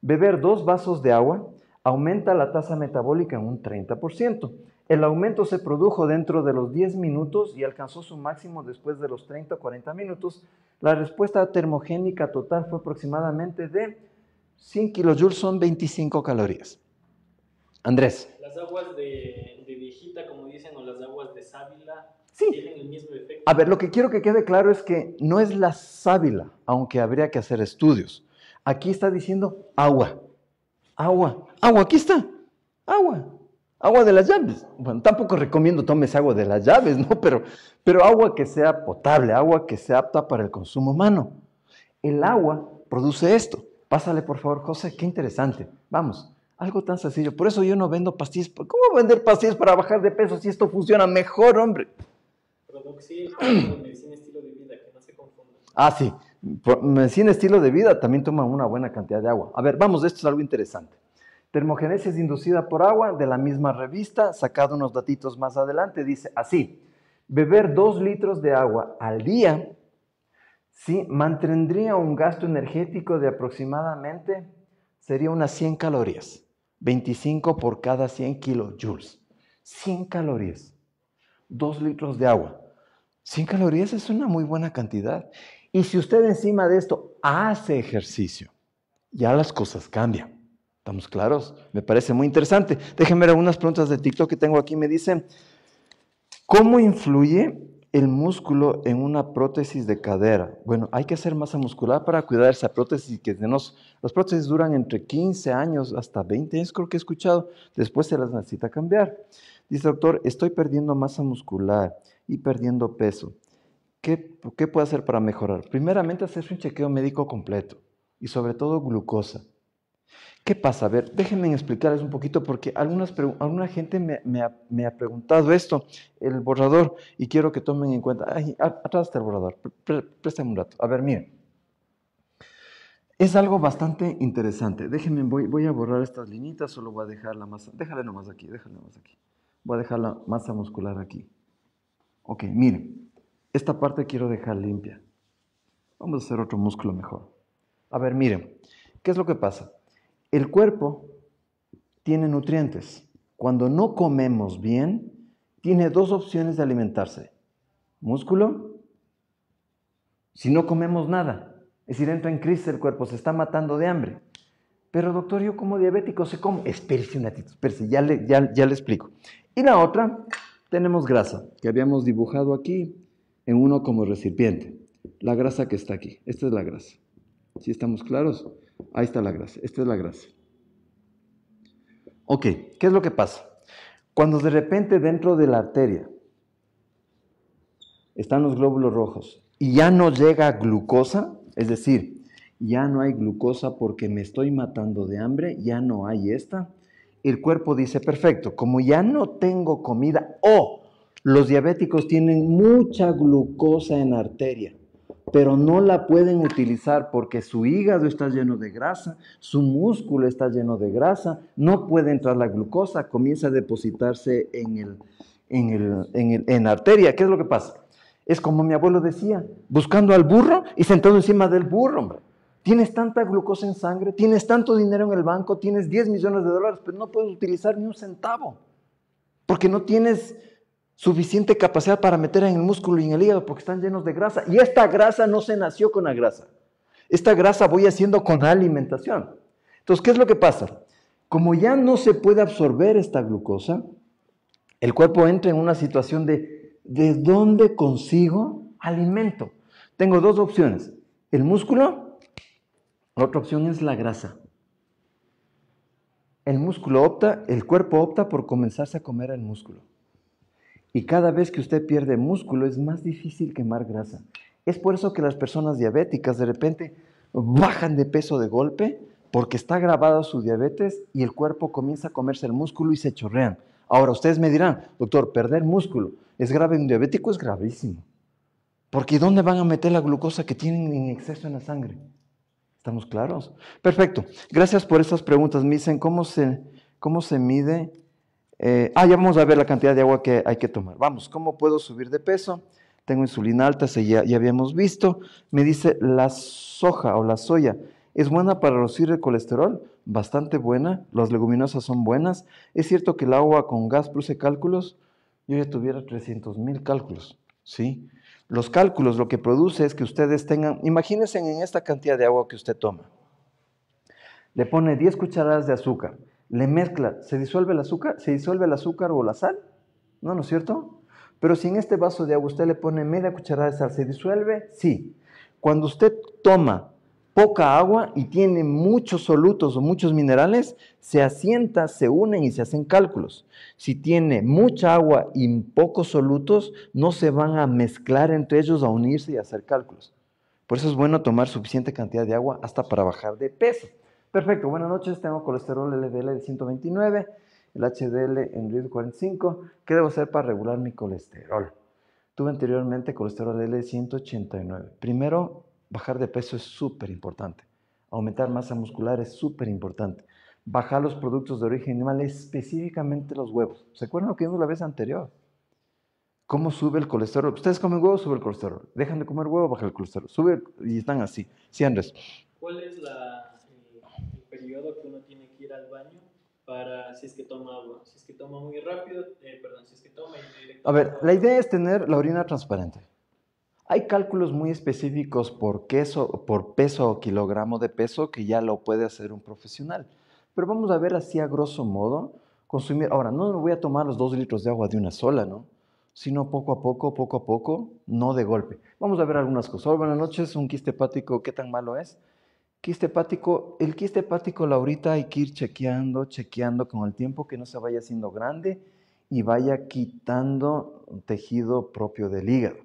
beber dos vasos de agua aumenta la tasa metabólica en un 30%. El aumento se produjo dentro de los 10 minutos y alcanzó su máximo después de los 30 o 40 minutos la respuesta termogénica total fue aproximadamente de 100 kilojoules, son 25 calorías. Andrés. Las aguas de, viejita, como dicen, o las aguas de sábila, Tienen el mismo efecto. A ver, lo que quiero que quede claro es que no es la sábila, aunque habría que hacer estudios. Aquí está diciendo agua, agua, agua, aquí está, agua. Agua de las llaves. Bueno, tampoco recomiendo tomes agua de las llaves, ¿no? Pero, pero agua que sea potable, agua que sea apta para el consumo humano. El agua produce esto. Pásale, por favor, José, qué interesante. Vamos, algo tan sencillo. Por eso yo no vendo pastillas. ¿Cómo vender pastillas para bajar de peso si esto funciona mejor, hombre? medicina estilo de vida, que no se confunda. Ah, sí. Medicina estilo de vida también toma una buena cantidad de agua. A ver, vamos, esto es algo interesante. Termogénesis inducida por agua, de la misma revista, sacado unos datitos más adelante, dice así, beber 2 litros de agua al día, sí, mantendría un gasto energético de aproximadamente, sería unas 100 calorías, 25 por cada 100 kilojoules, 100 calorías, 2 litros de agua. 100 calorías es una muy buena cantidad. Y si usted encima de esto hace ejercicio, ya las cosas cambian. ¿Estamos claros? Me parece muy interesante. Déjenme ver algunas preguntas de TikTok que tengo aquí. Me dicen, ¿cómo influye el músculo en una prótesis de cadera? Bueno, hay que hacer masa muscular para cuidar esa prótesis que Las prótesis duran entre 15 años hasta 20 años, creo que he escuchado. Después se las necesita cambiar. Dice, doctor, estoy perdiendo masa muscular y perdiendo peso. ¿Qué, qué puedo hacer para mejorar? Primeramente, hacerse un chequeo médico completo y sobre todo glucosa. ¿Qué pasa? A ver, déjenme explicarles un poquito porque algunas alguna gente me, ha, preguntado esto, el borrador, y quiero que tomen en cuenta. Ay, atrás está el borrador, préstame un rato. A ver, miren. Es algo bastante interesante. Déjenme, voy, voy a borrar estas linitas, solo voy a dejar la masa. déjale nomás aquí, déjale nomás aquí. Voy a dejar la masa muscular aquí. Ok, miren. Esta parte quiero dejar limpia. Vamos a hacer otro músculo mejor. A ver, miren. ¿Qué es lo que pasa? El cuerpo tiene nutrientes. Cuando no comemos bien, tiene dos opciones de alimentarse. Músculo, si no comemos nada. Es decir, entra en crisis el cuerpo, se está matando de hambre. Pero doctor, yo como diabético se cómo. Espérese un ratito, espérese, ya le, ya le explico. Y la otra, tenemos grasa, que habíamos dibujado aquí en uno como recipiente. La grasa que está aquí, esta es la grasa. ¿Sí estamos claros? Ahí está la grasa, Esta es la grasa. Ok, ¿qué es lo que pasa? Cuando de repente dentro de la arteria están los glóbulos rojos y ya no llega glucosa, es decir, ya no hay glucosa porque me estoy matando de hambre, ya no hay esta, el cuerpo dice, perfecto, como ya no tengo comida o los diabéticos tienen mucha glucosa en arteria, pero no la pueden utilizar porque su hígado está lleno de grasa, su músculo está lleno de grasa, no puede entrar la glucosa, comienza a depositarse en, el, en, la arteria. ¿Qué es lo que pasa? Es como mi abuelo decía, buscando al burro y sentado encima del burro, hombre. Tienes tanta glucosa en sangre, tienes tanto dinero en el banco, tienes 10 millones de dólares, pero no puedes utilizar ni un centavo, porque no tienes suficiente capacidad para meter en el músculo y en el hígado porque están llenos de grasa. Y esta grasa no se nació con la grasa. Esta grasa voy haciendo con la alimentación. Entonces, ¿qué es lo que pasa? Como ya no se puede absorber esta glucosa, el cuerpo entra en una situación de ¿de dónde consigo alimento? Tengo dos opciones, el músculo, otra opción es la grasa. El músculo opta, el cuerpo opta por comenzarse a comer el músculo. Y cada vez que usted pierde músculo es más difícil quemar grasa. Es por eso que las personas diabéticas de repente bajan de peso de golpe porque está grabada su diabetes y el cuerpo comienza a comerse el músculo y se chorrean. Ahora ustedes me dirán, doctor, perder músculo es grave en un diabético, es gravísimo. Porque ¿dónde van a meter la glucosa que tienen en exceso en la sangre? ¿Estamos claros? Perfecto. Gracias por estas preguntas. Me dicen, ¿cómo se, cómo se mide eh, ah, ya vamos a ver la cantidad de agua que hay que tomar. Vamos, ¿cómo puedo subir de peso? Tengo insulina alta, ya, ya habíamos visto. Me dice la soja o la soya. ¿Es buena para reducir el colesterol? Bastante buena. Las leguminosas son buenas. ¿Es cierto que el agua con gas produce cálculos? Yo ya tuviera 300 mil cálculos. ¿sí? Los cálculos lo que produce es que ustedes tengan, imagínense en esta cantidad de agua que usted toma. Le pone 10 cucharadas de azúcar le mezcla, ¿se disuelve el azúcar? ¿Se disuelve el azúcar o la sal? No, ¿no es cierto? Pero si en este vaso de agua usted le pone media cucharada de sal, ¿se disuelve? Sí. Cuando usted toma poca agua y tiene muchos solutos o muchos minerales, se asienta, se unen y se hacen cálculos. Si tiene mucha agua y pocos solutos, no se van a mezclar entre ellos, a unirse y a hacer cálculos. Por eso es bueno tomar suficiente cantidad de agua hasta para bajar de peso. Perfecto, buenas noches. Tengo colesterol LDL de 129, el HDL en RID 45. ¿Qué debo hacer para regular mi colesterol? Tuve anteriormente colesterol LDL de 189. Primero, bajar de peso es súper importante. Aumentar masa muscular es súper importante. Bajar los productos de origen animal, específicamente los huevos. ¿Se acuerdan lo que vimos la vez anterior? ¿Cómo sube el colesterol? Ustedes comen huevo, sube el colesterol. Dejan de comer huevo, baja el colesterol. Sube y están así. Sí, Andrés. ¿Cuál es la que uno tiene que ir al baño para si es que toma agua. Si es que toma muy rápido, eh, perdón, si es que toma A ver, la idea es tener la orina transparente. Hay cálculos muy específicos por, queso, por peso o kilogramo de peso que ya lo puede hacer un profesional. Pero vamos a ver así a grosso modo, consumir. Ahora, no voy a tomar los dos litros de agua de una sola, ¿no? Sino poco a poco, poco a poco, no de golpe. Vamos a ver algunas cosas. Hola, buenas noches, un quiste hepático, ¿qué tan malo es? Quiste hepático, el quiste hepático, Laurita, hay que ir chequeando, chequeando con el tiempo que no se vaya haciendo grande y vaya quitando tejido propio del hígado.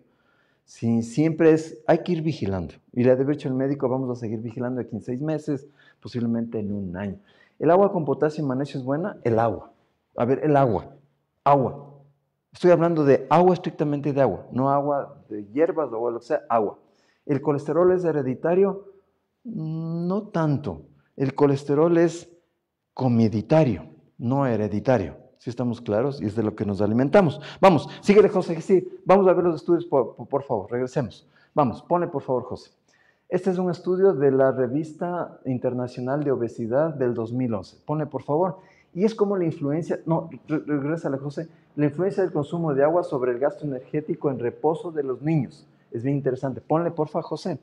Si siempre es, hay que ir vigilando. Y le de dicho el médico vamos a seguir vigilando aquí en seis meses, posiblemente en un año. ¿El agua con potasio y magnesio es buena? El agua. A ver, el agua. Agua. Estoy hablando de agua estrictamente de agua, no agua de hierbas o lo que sea, agua. ¿El colesterol es hereditario? No tanto. El colesterol es comeditario, no hereditario. Si estamos claros, y es de lo que nos alimentamos. Vamos, síguele, José. Sí, vamos a ver los estudios, por, favor. Regresemos. Vamos, pone por favor, José. Este es un estudio de la Revista Internacional de Obesidad del 2011. Pone, por favor. Y es como la influencia, no, regresa la José, la influencia del consumo de agua sobre el gasto energético en reposo de los niños. Es bien interesante. Ponle, favor, José.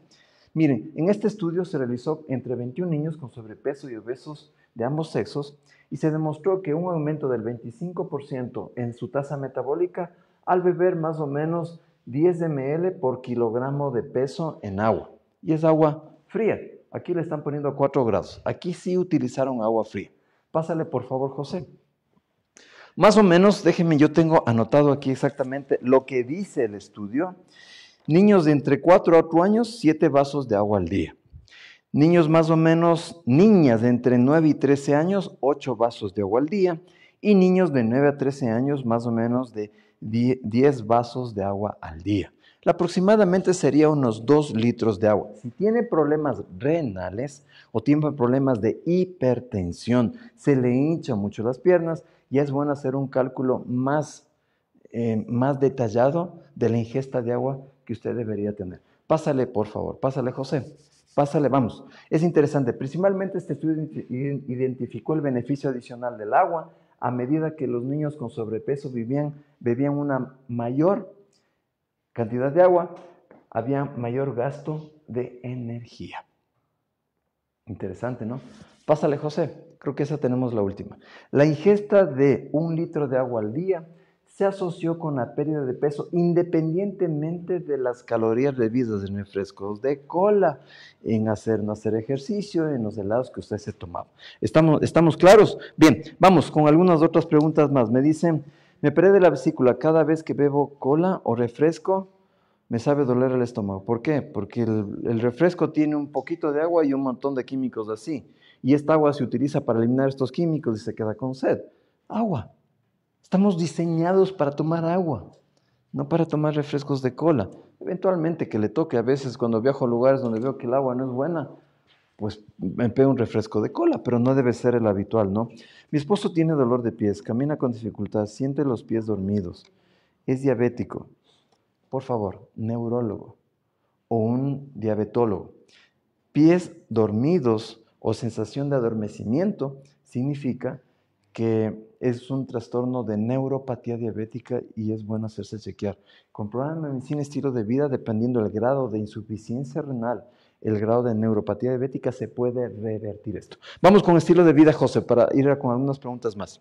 Miren, en este estudio se realizó entre 21 niños con sobrepeso y obesos de ambos sexos y se demostró que un aumento del 25% en su tasa metabólica al beber más o menos 10 ml por kilogramo de peso en agua. Y es agua fría. Aquí le están poniendo a 4 grados. Aquí sí utilizaron agua fría. Pásale por favor, José. Más o menos, déjenme, yo tengo anotado aquí exactamente lo que dice el estudio. Niños de entre 4 a 8 años, 7 vasos de agua al día. Niños más o menos, niñas de entre 9 y 13 años, 8 vasos de agua al día. Y niños de 9 a 13 años, más o menos de 10 vasos de agua al día. aproximadamente sería unos 2 litros de agua. Si tiene problemas renales o tiene problemas de hipertensión, se le hincha mucho las piernas, ya es bueno hacer un cálculo más, eh, más detallado de la ingesta de agua que usted debería tener. Pásale, por favor, pásale, José. Pásale, vamos. Es interesante. Principalmente este estudio identificó el beneficio adicional del agua a medida que los niños con sobrepeso vivían, bebían una mayor cantidad de agua, había mayor gasto de energía. Interesante, ¿no? Pásale, José. Creo que esa tenemos la última. La ingesta de un litro de agua al día se asoció con la pérdida de peso independientemente de las calorías bebidas en refrescos de cola, en hacer no hacer ejercicio, en los helados que usted se tomaba. ¿Estamos, ¿Estamos claros? Bien, vamos con algunas otras preguntas más. Me dicen, me de la vesícula cada vez que bebo cola o refresco, me sabe doler el estómago. ¿Por qué? Porque el refresco tiene un poquito de agua y un montón de químicos así. Y esta agua se utiliza para eliminar estos químicos y se queda con sed. Agua. Estamos diseñados para tomar agua, no para tomar refrescos de cola. Eventualmente que le toque, a veces cuando viajo a lugares donde veo que el agua no es buena, pues me pego un refresco de cola, pero no debe ser el habitual, ¿no? Mi esposo tiene dolor de pies, camina con dificultad, siente los pies dormidos, es diabético. Por favor, neurólogo o un diabetólogo. Pies dormidos o sensación de adormecimiento significa que es un trastorno de neuropatía diabética y es bueno hacerse chequear. Comprobar medicina estilo de vida dependiendo del grado de insuficiencia renal, el grado de neuropatía diabética, se puede revertir esto. Vamos con estilo de vida, José, para ir con algunas preguntas más.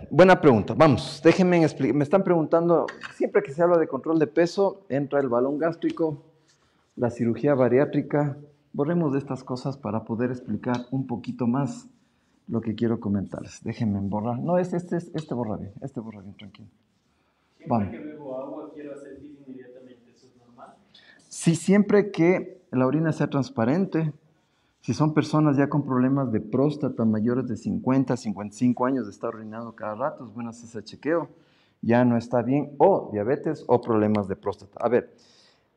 buena pregunta. Vamos, déjenme explicar. Me están preguntando, siempre que se habla de control de peso, entra el balón gástrico, la cirugía bariátrica. Borremos de estas cosas para poder explicar un poquito más lo que quiero comentarles. Déjenme borrar. No, este, este, este borra bien, este borra bien, tranquilo. Vamos. Siempre que bebo agua quiero hacer inmediatamente, ¿eso es normal? Sí, siempre que la orina sea transparente, si son personas ya con problemas de próstata mayores de 50, 55 años, de estar orinando cada rato, es bueno hacer ese chequeo, ya no está bien, o diabetes o problemas de próstata. A ver,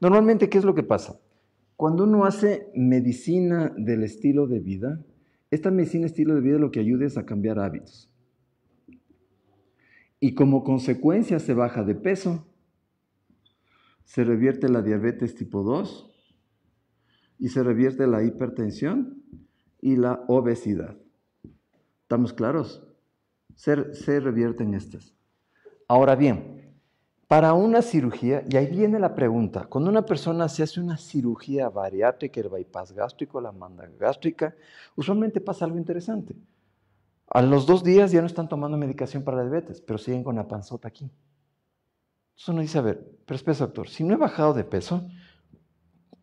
normalmente, ¿qué es lo que pasa? Cuando uno hace medicina del estilo de vida, esta medicina estilo de vida lo que ayuda es a cambiar hábitos. Y como consecuencia se baja de peso, se revierte la diabetes tipo 2, y se revierte la hipertensión y la obesidad. ¿Estamos claros? Se, se revierten estas. Ahora bien, para una cirugía, y ahí viene la pregunta, cuando una persona se hace una cirugía bariátrica, el bypass gástrico, la manda gástrica, usualmente pasa algo interesante. A los dos días ya no están tomando medicación para la diabetes, pero siguen con la panzota aquí. Entonces uno dice, a ver, pero espera, doctor, si no he bajado de peso,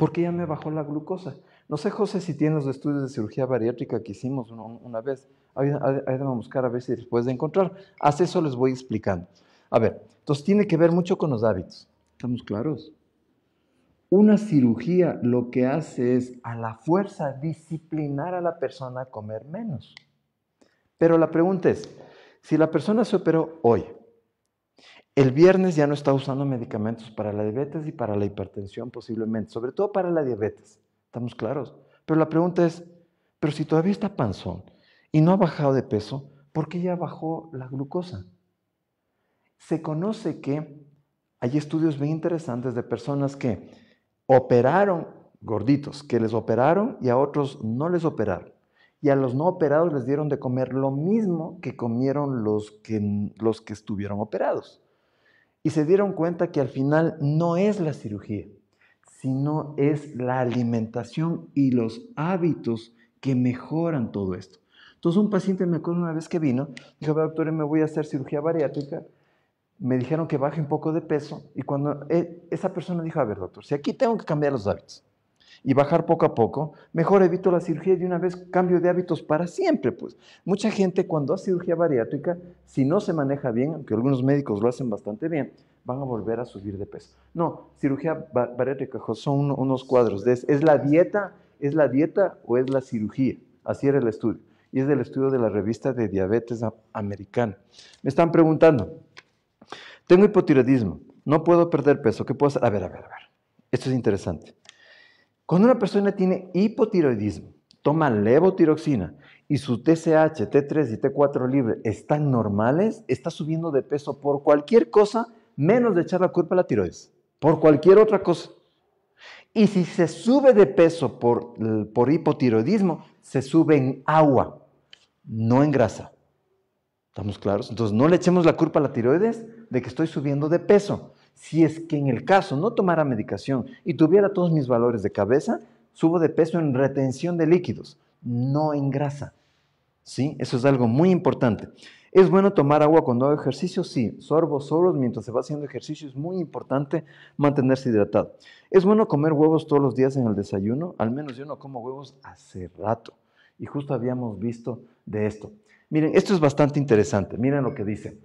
porque ya me bajó la glucosa. No sé, José, si tienes los estudios de cirugía bariátrica que hicimos una vez. Ahí, ahí a buscar a ver si después de encontrar. Haz eso, les voy explicando. A ver, entonces tiene que ver mucho con los hábitos. ¿Estamos claros? Una cirugía lo que hace es a la fuerza disciplinar a la persona a comer menos. Pero la pregunta es, si la persona se operó hoy, el viernes ya no está usando medicamentos para la diabetes y para la hipertensión posiblemente, sobre todo para la diabetes, estamos claros. Pero la pregunta es, pero si todavía está panzón y no ha bajado de peso, ¿por qué ya bajó la glucosa? Se conoce que hay estudios bien interesantes de personas que operaron gorditos, que les operaron y a otros no les operaron. Y a los no operados les dieron de comer lo mismo que comieron los que, los que estuvieron operados y se dieron cuenta que al final no es la cirugía, sino es la alimentación y los hábitos que mejoran todo esto. Entonces un paciente me acuerdo una vez que vino, dijo, doctor, me voy a hacer cirugía bariátrica, me dijeron que baje un poco de peso y cuando eh, esa persona dijo, a ver, doctor, si aquí tengo que cambiar los hábitos, y bajar poco a poco, mejor evito la cirugía y de una vez cambio de hábitos para siempre. Pues mucha gente cuando hace cirugía bariátrica, si no se maneja bien, aunque algunos médicos lo hacen bastante bien, van a volver a subir de peso. No, cirugía bariátrica son unos cuadros. De, es la dieta, es la dieta o es la cirugía. Así era el estudio. Y es del estudio de la revista de diabetes americana. Me están preguntando, tengo hipotiroidismo, no puedo perder peso, ¿qué puedo hacer? A ver, a ver, a ver. Esto es interesante. Cuando una persona tiene hipotiroidismo, toma levotiroxina y su TSH, T3 y T4 libre están normales, está subiendo de peso por cualquier cosa menos de echar la culpa a la tiroides, por cualquier otra cosa. Y si se sube de peso por, por hipotiroidismo, se sube en agua, no en grasa. ¿Estamos claros? Entonces no le echemos la culpa a la tiroides de que estoy subiendo de peso. Si es que en el caso no tomara medicación y tuviera todos mis valores de cabeza, subo de peso en retención de líquidos, no en grasa. ¿Sí? Eso es algo muy importante. ¿Es bueno tomar agua cuando hago ejercicio? Sí. sorbo, sorbo, mientras se va haciendo ejercicio es muy importante mantenerse hidratado. ¿Es bueno comer huevos todos los días en el desayuno? Al menos yo no como huevos hace rato. Y justo habíamos visto de esto. Miren, esto es bastante interesante. Miren lo que dice.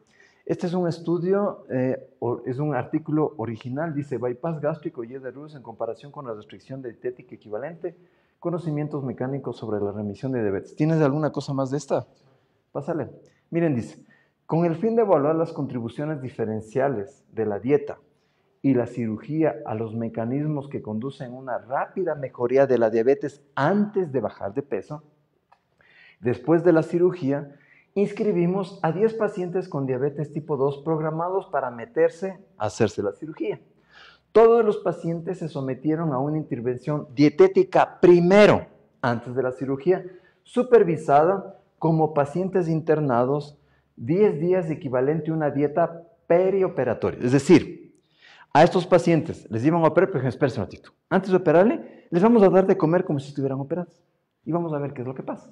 Este es un estudio, eh, es un artículo original, dice bypass gástrico y luz en comparación con la restricción dietética equivalente, conocimientos mecánicos sobre la remisión de diabetes. ¿Tienes alguna cosa más de esta? Pásale. Miren, dice, con el fin de evaluar las contribuciones diferenciales de la dieta y la cirugía a los mecanismos que conducen a una rápida mejoría de la diabetes antes de bajar de peso, después de la cirugía, inscribimos a 10 pacientes con diabetes tipo 2 programados para meterse a hacerse la cirugía. Todos los pacientes se sometieron a una intervención dietética primero, antes de la cirugía, supervisada como pacientes internados 10 días equivalente a una dieta perioperatoria. Es decir, a estos pacientes les iban a operar, pero espérense un ratito. Antes de operarle, les vamos a dar de comer como si estuvieran operados. Y vamos a ver qué es lo que pasa.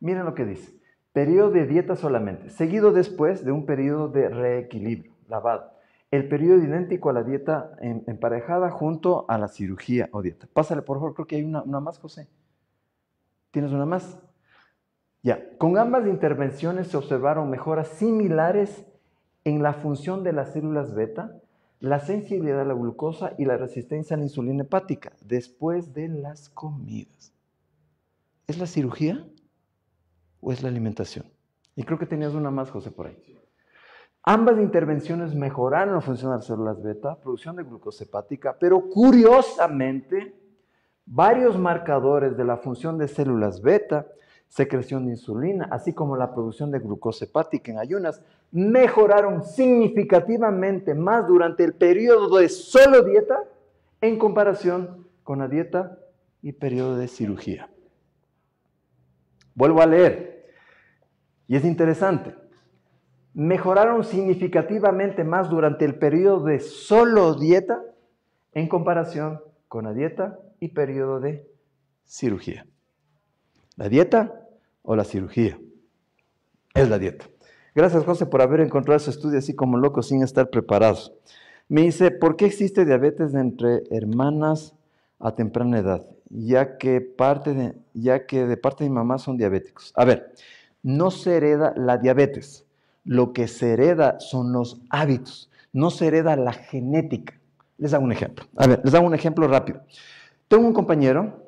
Miren lo que dice. Periodo de dieta solamente, seguido después de un periodo de reequilibrio, lavado. El periodo idéntico a la dieta emparejada junto a la cirugía o dieta. Pásale, por favor, creo que hay una, más, José. ¿Tienes una más? Ya, con ambas intervenciones se observaron mejoras similares en la función de las células beta, la sensibilidad a la glucosa y la resistencia a la insulina hepática después de las comidas. ¿Es la cirugía? o es la alimentación? Y creo que tenías una más, José, por ahí. Ambas intervenciones mejoraron la función de las células beta, producción de glucosa hepática, pero curiosamente, varios marcadores de la función de células beta, secreción de insulina, así como la producción de glucosa hepática en ayunas, mejoraron significativamente más durante el periodo de solo dieta en comparación con la dieta y periodo de cirugía. Vuelvo a leer. Y es interesante. Mejoraron significativamente más durante el periodo de solo dieta en comparación con la dieta y periodo de cirugía. ¿La dieta o la cirugía? Es la dieta. Gracias, José, por haber encontrado su estudio así como loco sin estar preparados. Me dice, ¿por qué existe diabetes entre hermanas a temprana edad? ya que, de, ya que de parte de mi mamá son diabéticos. A ver, no se hereda la diabetes, lo que se hereda son los hábitos, no se hereda la genética. Les hago un ejemplo. A ver, les hago un ejemplo rápido. Tengo un compañero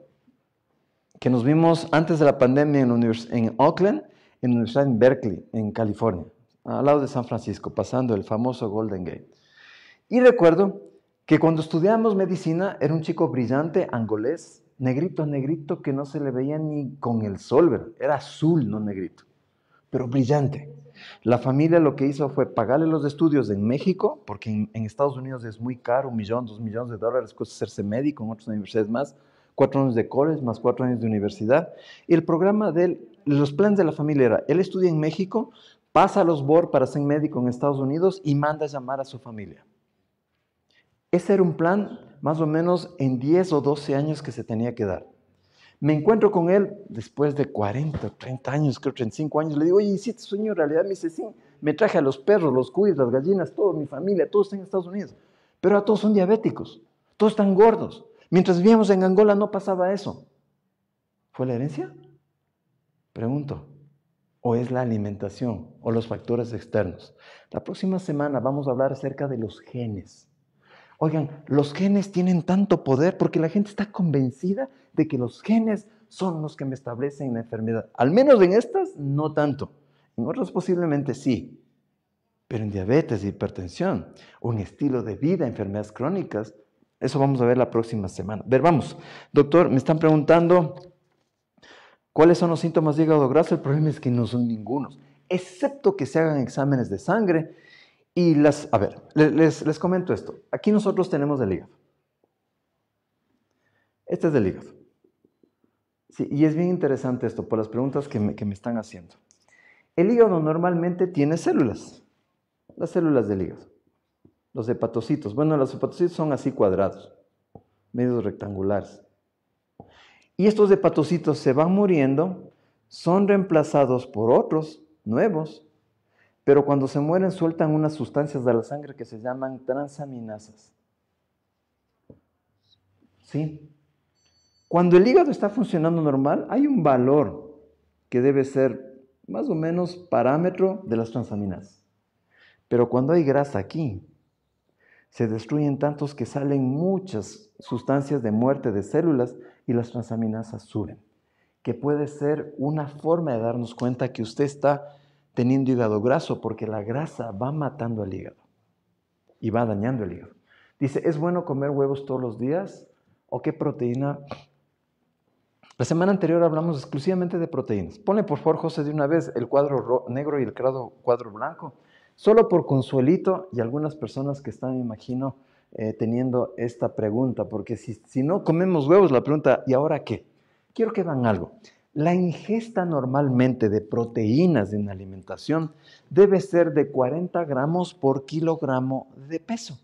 que nos vimos antes de la pandemia en, en Oakland, en la Universidad de Berkeley, en California, al lado de San Francisco, pasando el famoso Golden Gate. Y recuerdo que cuando estudiamos medicina era un chico brillante, angolés, Negrito, negrito, que no se le veía ni con el sol, Era azul, no negrito, pero brillante. La familia lo que hizo fue pagarle los estudios en México, porque en, Estados Unidos es muy caro, un millón, dos millones de dólares, cuesta hacerse médico en otras universidades más, cuatro años de college más cuatro años de universidad. Y el programa de él, los planes de la familia era, él estudia en México, pasa a los BOR para ser médico en Estados Unidos y manda a llamar a su familia. Ese era un plan más o menos en 10 o 12 años que se tenía que dar. Me encuentro con él después de 40, 30 años, creo 35 años. Le digo, oye, ¿hiciste sueño en realidad? Me dice, sí, me traje a los perros, los cuis, las gallinas, todo mi familia, todos están en Estados Unidos. Pero a todos son diabéticos, todos están gordos. Mientras vivíamos en Angola no pasaba eso. ¿Fue la herencia? Pregunto. ¿O es la alimentación o los factores externos? La próxima semana vamos a hablar acerca de los genes. Oigan, los genes tienen tanto poder porque la gente está convencida de que los genes son los que me establecen la enfermedad. Al menos en estas, no tanto. En otras posiblemente sí. Pero en diabetes, hipertensión un estilo de vida, enfermedades crónicas, eso vamos a ver la próxima semana. ver, vamos. Doctor, me están preguntando cuáles son los síntomas de hígado graso. El problema es que no son ningunos, excepto que se hagan exámenes de sangre y las, a ver, les, comento esto. Aquí nosotros tenemos del hígado. Este es del hígado. Sí, y es bien interesante esto por las preguntas que me, que me están haciendo. El hígado normalmente tiene células, las células del hígado, los hepatocitos. Bueno, los hepatocitos son así cuadrados, medios rectangulares. Y estos hepatocitos se van muriendo, son reemplazados por otros nuevos pero cuando se mueren sueltan unas sustancias de la sangre que se llaman transaminasas. ¿Sí? Cuando el hígado está funcionando normal, hay un valor que debe ser más o menos parámetro de las transaminas. Pero cuando hay grasa aquí, se destruyen tantos que salen muchas sustancias de muerte de células y las transaminasas suben, que puede ser una forma de darnos cuenta que usted está teniendo hígado graso, porque la grasa va matando al hígado y va dañando el hígado. Dice, ¿es bueno comer huevos todos los días? ¿O qué proteína? La semana anterior hablamos exclusivamente de proteínas. Pone por favor, José, de una vez el cuadro negro y el cuadro, blanco. Solo por consuelito y algunas personas que están, me imagino, eh, teniendo esta pregunta, porque si, si no comemos huevos, la pregunta, ¿y ahora qué? Quiero que vean algo. La ingesta normalmente de proteínas en alimentación debe ser de 40 gramos por kilogramo de peso.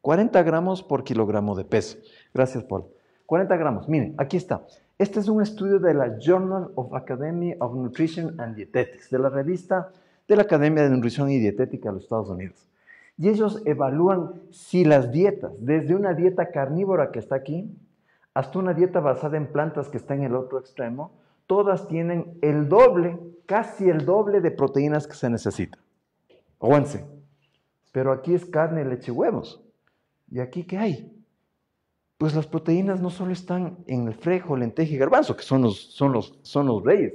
40 gramos por kilogramo de peso. Gracias, Paul. 40 gramos. Miren, aquí está. Este es un estudio de la Journal of Academy of Nutrition and Dietetics, de la revista de la Academia de Nutrición y Dietética de los Estados Unidos. Y ellos evalúan si las dietas, desde una dieta carnívora que está aquí, hasta una dieta basada en plantas que está en el otro extremo, todas tienen el doble, casi el doble de proteínas que se necesita. Aguánse. Pero aquí es carne, leche, huevos. ¿Y aquí qué hay? Pues las proteínas no solo están en el frejo, lenteja y garbanzo, que son los, son los, son los reyes,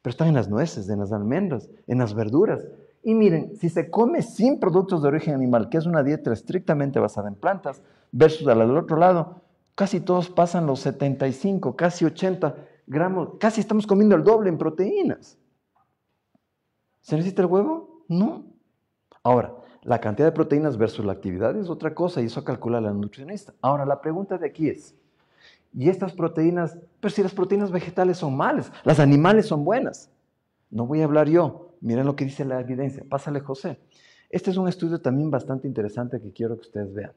pero están en las nueces, en las almendras, en las verduras. Y miren, si se come sin productos de origen animal, que es una dieta estrictamente basada en plantas, versus la del otro lado, casi todos pasan los 75, casi 80 gramos, casi estamos comiendo el doble en proteínas. ¿Se necesita el huevo? No. Ahora, la cantidad de proteínas versus la actividad es otra cosa y eso calcula la nutricionista. Ahora, la pregunta de aquí es, ¿y estas proteínas? Pero si las proteínas vegetales son malas, las animales son buenas. No voy a hablar yo. Miren lo que dice la evidencia. Pásale, José. Este es un estudio también bastante interesante que quiero que ustedes vean.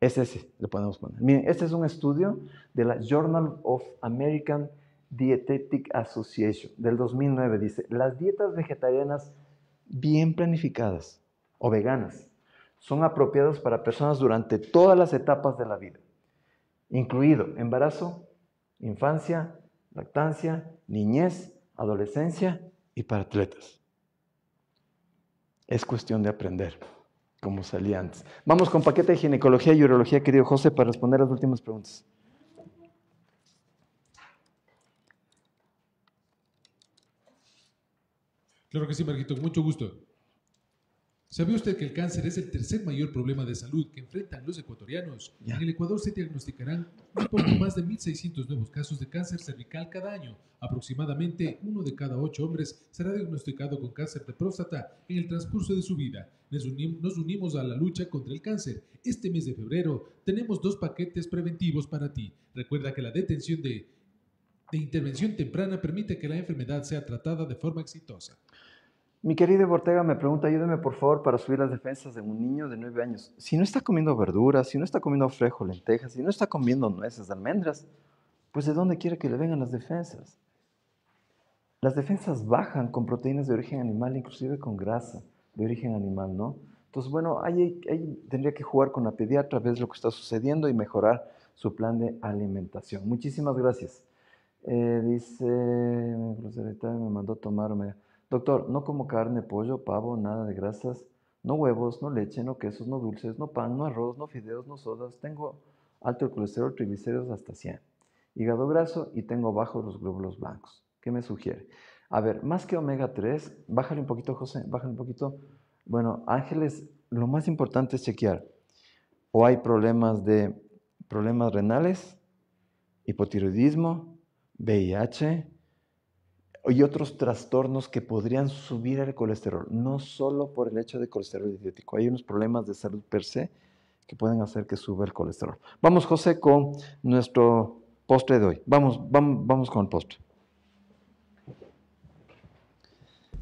ese le podemos poner. Miren, este es un estudio de la Journal of American Dietetic Association del 2009 dice, las dietas vegetarianas bien planificadas o veganas son apropiadas para personas durante todas las etapas de la vida, incluido embarazo, infancia, lactancia, niñez, adolescencia y para atletas. Es cuestión de aprender, como salía antes. Vamos con paquete de ginecología y urología, querido José, para responder las últimas preguntas. Claro que sí, Marquito, mucho gusto. ¿Sabía usted que el cáncer es el tercer mayor problema de salud que enfrentan los ecuatorianos? En el Ecuador se diagnosticarán un poco más de 1.600 nuevos casos de cáncer cervical cada año. Aproximadamente uno de cada ocho hombres será diagnosticado con cáncer de próstata en el transcurso de su vida. Nos, unimos a la lucha contra el cáncer. Este mes de febrero tenemos dos paquetes preventivos para ti. Recuerda que la detención de intervención temprana permite que la enfermedad sea tratada de forma exitosa. Mi querido Bortega me pregunta, ayúdeme por favor para subir las defensas de un niño de 9 años. Si no está comiendo verduras, si no está comiendo frejo, lentejas, si no está comiendo nueces, almendras, pues ¿de dónde quiere que le vengan las defensas? Las defensas bajan con proteínas de origen animal, inclusive con grasa de origen animal, ¿no? Entonces, bueno, ahí, tendría que jugar con la pediatra, ver lo que está sucediendo y mejorar su plan de alimentación. Muchísimas gracias. Eh, dice, me mandó tomarme... Doctor, no como carne, pollo, pavo, nada de grasas, no huevos, no leche, no quesos, no dulces, no pan, no arroz, no fideos, no sodas. Tengo alto colesterol, triglicéridos hasta 100. Hígado graso y tengo bajos los glóbulos blancos. ¿Qué me sugiere? A ver, más que omega 3, bájale un poquito, José, bájale un poquito. Bueno, Ángeles, lo más importante es chequear. O hay problemas de problemas renales, hipotiroidismo, VIH, y otros trastornos que podrían subir el colesterol, no solo por el hecho de colesterol dietético. Hay unos problemas de salud per se que pueden hacer que suba el colesterol. Vamos, José, con nuestro postre de hoy. Vamos, vamos, vamos con el postre.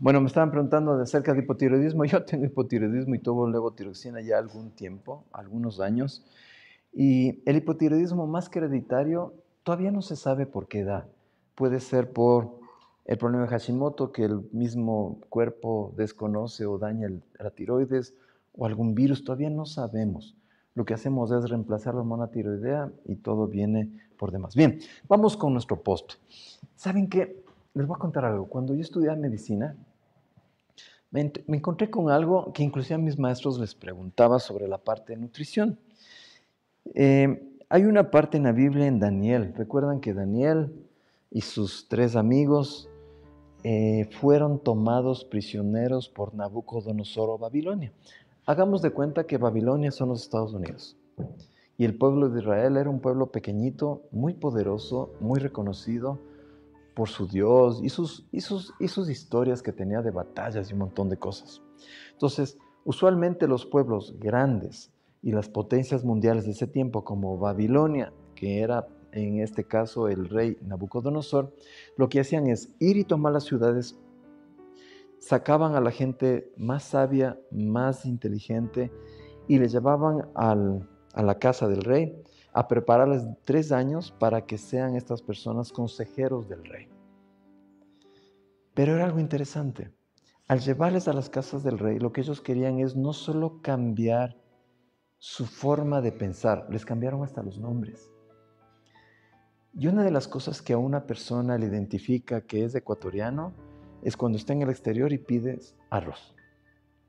Bueno, me estaban preguntando acerca de hipotiroidismo. Yo tengo hipotiroidismo y tomo levotiroxina ya algún tiempo, algunos años. Y el hipotiroidismo más hereditario todavía no se sabe por qué da. Puede ser por el problema de Hashimoto, que el mismo cuerpo desconoce o daña la tiroides, o algún virus, todavía no sabemos. Lo que hacemos es reemplazar la hormona tiroidea y todo viene por demás. Bien, vamos con nuestro post. ¿Saben qué? les voy a contar algo. Cuando yo estudiaba medicina, me, encontré con algo que inclusive a mis maestros les preguntaba sobre la parte de nutrición. Eh, hay una parte en la Biblia en Daniel. Recuerdan que Daniel y sus tres amigos eh, fueron tomados prisioneros por Nabucodonosor Babilonia. Hagamos de cuenta que Babilonia son los Estados Unidos. Y el pueblo de Israel era un pueblo pequeñito, muy poderoso, muy reconocido, por su Dios y sus, y historias que tenía de batallas y un montón de cosas. Entonces, usualmente los pueblos grandes y las potencias mundiales de ese tiempo, como Babilonia, que era en este caso el rey Nabucodonosor, lo que hacían es ir y tomar las ciudades, sacaban a la gente más sabia, más inteligente, y le llevaban a la casa del rey a prepararles tres años para que sean estas personas consejeros del rey. Pero era algo interesante. Al llevarles a las casas del rey, lo que ellos querían es no solo cambiar su forma de pensar, les cambiaron hasta los nombres. Y una de las cosas que a una persona le identifica que es ecuatoriano es cuando está en el exterior y pides arroz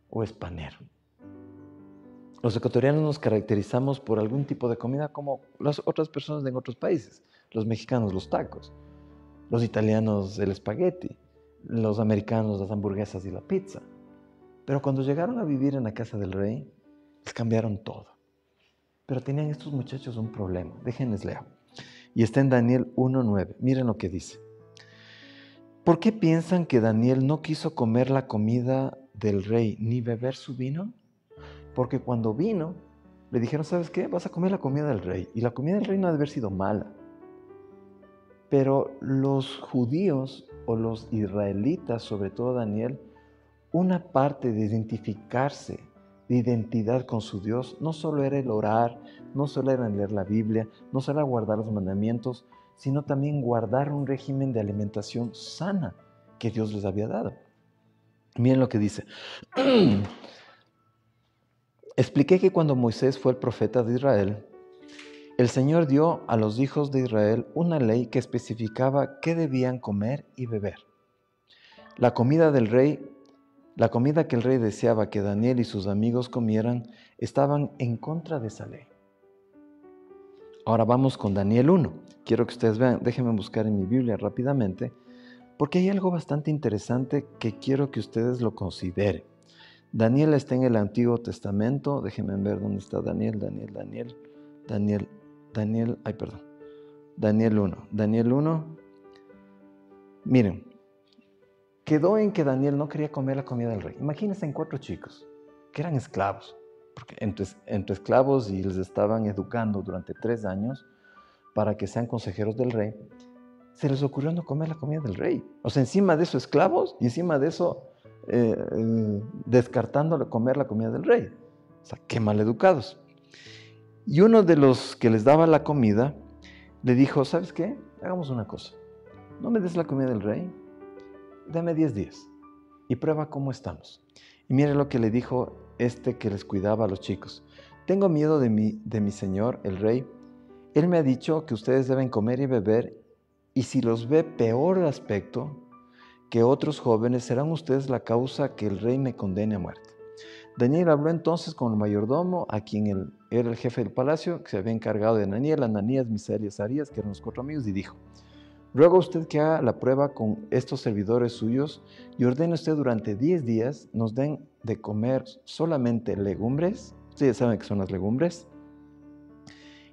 o es los ecuatorianos nos caracterizamos por algún tipo de comida como las otras personas en otros países. Los mexicanos los tacos, los italianos el espagueti, los americanos las hamburguesas y la pizza. Pero cuando llegaron a vivir en la casa del rey, les cambiaron todo. Pero tenían estos muchachos un problema. Déjenles leer Y está en Daniel 1.9. Miren lo que dice. ¿Por qué piensan que Daniel no quiso comer la comida del rey ni beber su vino? Porque cuando vino, le dijeron, ¿sabes qué? Vas a comer la comida del rey. Y la comida del rey no ha de haber sido mala. Pero los judíos o los israelitas, sobre todo Daniel, una parte de identificarse, de identidad con su Dios, no solo era el orar, no solo era leer la Biblia, no solo era guardar los mandamientos, sino también guardar un régimen de alimentación sana que Dios les había dado. Miren lo que dice. Expliqué que cuando Moisés fue el profeta de Israel, el Señor dio a los hijos de Israel una ley que especificaba qué debían comer y beber. La comida del rey, la comida que el rey deseaba que Daniel y sus amigos comieran, estaban en contra de esa ley. Ahora vamos con Daniel 1. Quiero que ustedes vean, déjenme buscar en mi Biblia rápidamente, porque hay algo bastante interesante que quiero que ustedes lo consideren. Daniel está en el Antiguo Testamento. Déjenme ver dónde está Daniel, Daniel, Daniel, Daniel, Daniel, ay, perdón. Daniel 1. Daniel 1. Miren, quedó en que Daniel no quería comer la comida del rey. Imagínense en cuatro chicos que eran esclavos, porque entre, entre esclavos y les estaban educando durante tres años para que sean consejeros del rey. Se les ocurrió no comer la comida del rey. O sea, encima de eso esclavos y encima de eso eh, descartando comer la comida del rey. O sea, qué maleducados. Y uno de los que les daba la comida le dijo, ¿sabes qué? Hagamos una cosa. No me des la comida del rey, dame 10 días y prueba cómo estamos. Y mire lo que le dijo este que les cuidaba a los chicos. Tengo miedo de mi, de mi señor, el rey. Él me ha dicho que ustedes deben comer y beber, y si los ve peor aspecto, que otros jóvenes, serán ustedes la causa que el rey me condene a muerte. Daniel habló entonces con el mayordomo, a quien él, era el jefe del palacio, que se había encargado de daniel Ananías, Miserias, Arias, que eran los cuatro amigos, y dijo, Ruego usted que haga la prueba con estos servidores suyos y ordene usted durante diez días nos den de comer solamente legumbres, ustedes saben que son las legumbres,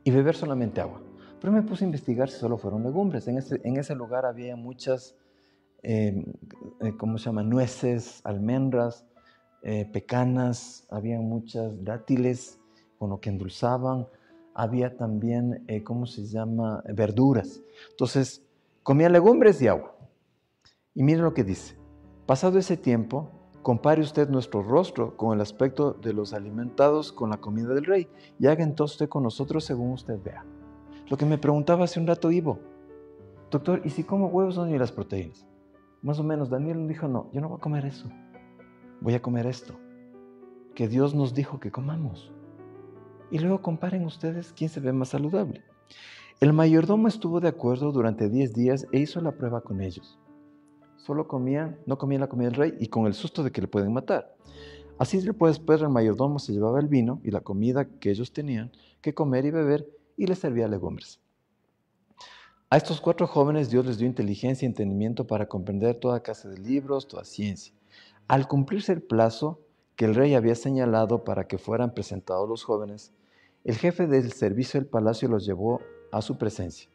y beber solamente agua. Pero me puse a investigar si solo fueron legumbres. en ese lugar había muchas Em, eh, ¿cómo se llama? Nueces, almendras, eh, pecanas, había muchas dátiles con lo que endulzaban, había también, eh, ¿cómo se llama? Verduras. Entonces, comía legumbres y agua. Y mire lo que dice. Pasado ese tiempo, compare usted nuestro rostro con el aspecto de los alimentados con la comida del rey y haga entonces usted con nosotros según usted vea. Lo que me preguntaba hace un rato Ivo, doctor, ¿y si como huevos son ni las proteínas? Más o menos, Daniel dijo, no, yo no voy a comer eso, voy a comer esto, que Dios nos dijo que comamos. Y luego comparen ustedes quién se ve más saludable. El mayordomo estuvo de acuerdo durante 10 días e hizo la prueba con ellos. Solo comían, no comían la comida del rey y con el susto de que le pueden matar. Así después, pues, el mayordomo se llevaba el vino y la comida que ellos tenían que comer y beber y les servía legumbres. A estos cuatro jóvenes Dios les dio inteligencia y entendimiento para comprender toda clase de libros, toda ciencia. Al cumplirse el plazo que el rey había señalado para que fueran presentados los jóvenes, el jefe del servicio del palacio los llevó a su presencia.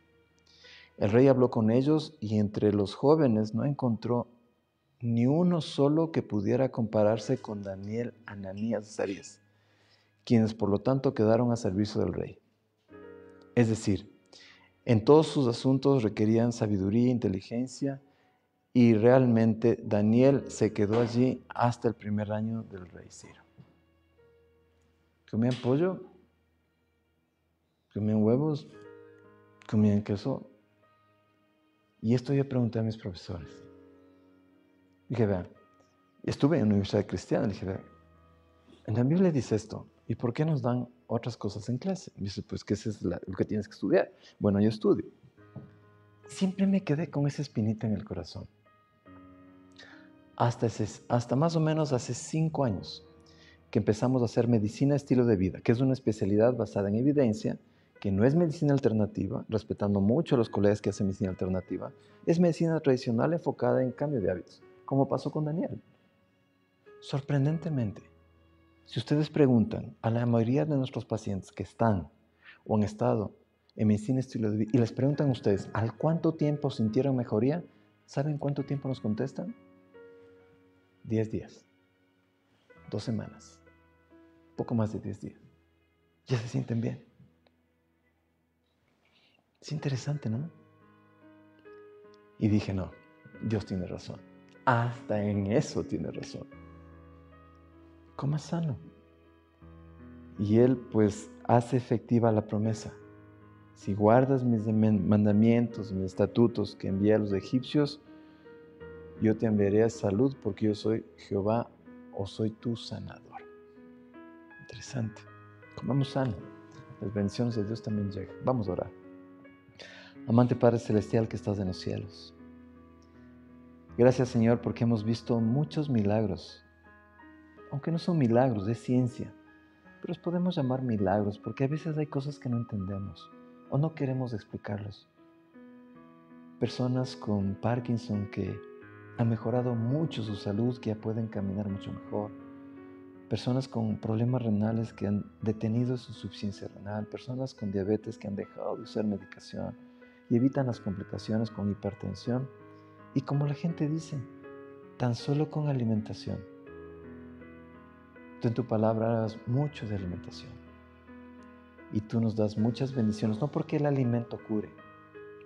El rey habló con ellos y entre los jóvenes no encontró ni uno solo que pudiera compararse con Daniel, Ananías y quienes por lo tanto quedaron a servicio del rey. Es decir, en todos sus asuntos requerían sabiduría, inteligencia y realmente Daniel se quedó allí hasta el primer año del rey Ciro. Comían pollo, comían huevos, comían queso. Y esto yo pregunté a mis profesores. Dije, vean, estuve en la universidad cristiana, dije, vean, en la Biblia dice esto, ¿y por qué nos dan otras cosas en clase. dice, pues que eso es lo que tienes que estudiar. Bueno, yo estudio. Siempre me quedé con esa espinita en el corazón. Hasta, hasta más o menos hace cinco años que empezamos a hacer medicina estilo de vida, que es una especialidad basada en evidencia, que no es medicina alternativa, respetando mucho a los colegas que hacen medicina alternativa, es medicina tradicional enfocada en cambio de hábitos, como pasó con Daniel. Sorprendentemente, si ustedes preguntan a la mayoría de nuestros pacientes que están o han estado en medicina estilo de vida y les preguntan a ustedes al cuánto tiempo sintieron mejoría, ¿saben cuánto tiempo nos contestan? 10 días, dos semanas, poco más de 10 días. Ya se sienten bien. Es interesante, ¿no? Y dije, no, Dios tiene razón. Hasta en eso tiene razón coma sano. Y Él pues hace efectiva la promesa. Si guardas mis mandamientos, mis estatutos que envié a los egipcios, yo te enviaré salud porque yo soy Jehová o soy tu sanador. Interesante. Comamos sano. Las bendiciones de Dios también llegan. Vamos a orar. Amante Padre Celestial que estás en los cielos. Gracias Señor porque hemos visto muchos milagros aunque no son milagros, es ciencia. Pero los podemos llamar milagros porque a veces hay cosas que no entendemos o no queremos explicarlos. Personas con Parkinson que han mejorado mucho su salud, que ya pueden caminar mucho mejor. Personas con problemas renales que han detenido su suficiencia renal. Personas con diabetes que han dejado de usar medicación y evitan las complicaciones con hipertensión. Y como la gente dice, tan solo con alimentación. Tú en tu palabra hagas mucho de alimentación. Y tú nos das muchas bendiciones, no porque el alimento cure.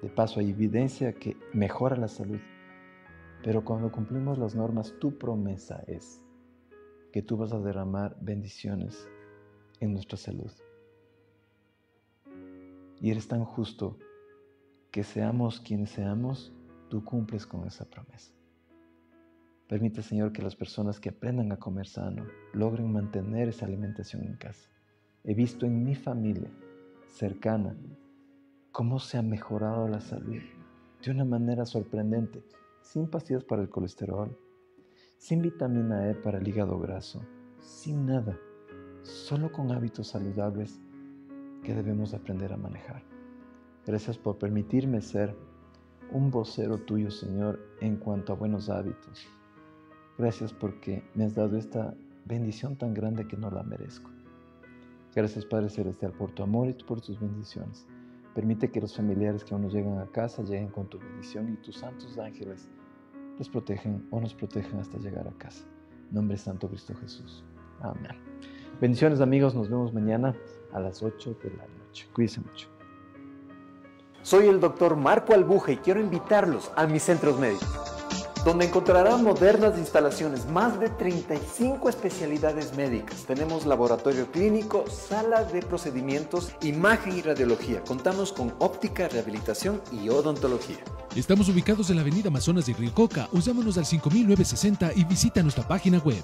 De paso, hay evidencia que mejora la salud. Pero cuando cumplimos las normas, tu promesa es que tú vas a derramar bendiciones en nuestra salud. Y eres tan justo que seamos quienes seamos, tú cumples con esa promesa. Permite, Señor, que las personas que aprendan a comer sano logren mantener esa alimentación en casa. He visto en mi familia cercana cómo se ha mejorado la salud de una manera sorprendente, sin pastillas para el colesterol, sin vitamina E para el hígado graso, sin nada, solo con hábitos saludables que debemos aprender a manejar. Gracias por permitirme ser un vocero tuyo, Señor, en cuanto a buenos hábitos Gracias porque me has dado esta bendición tan grande que no la merezco. Gracias Padre Celestial por tu amor y por tus bendiciones. Permite que los familiares que aún no llegan a casa lleguen con tu bendición y tus santos ángeles los protegen o nos protegen hasta llegar a casa. Nombre Santo Cristo Jesús. Amén. Bendiciones amigos, nos vemos mañana a las 8 de la noche. Cuídense mucho. Soy el doctor Marco Albuje y quiero invitarlos a mis centros médicos donde encontrará modernas instalaciones, más de 35 especialidades médicas. Tenemos laboratorio clínico, sala de procedimientos, imagen y radiología. Contamos con óptica, rehabilitación y odontología. Estamos ubicados en la avenida Amazonas de Rilcoca Usámonos al 5960 y visita nuestra página web.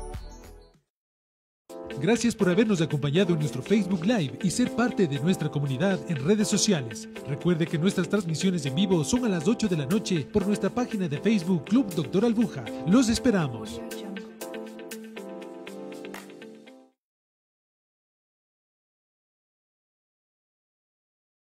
Gracias por habernos acompañado en nuestro Facebook Live y ser parte de nuestra comunidad en redes sociales. Recuerde que nuestras transmisiones en vivo son a las 8 de la noche por nuestra página de Facebook Club Doctor Albuja. Los esperamos.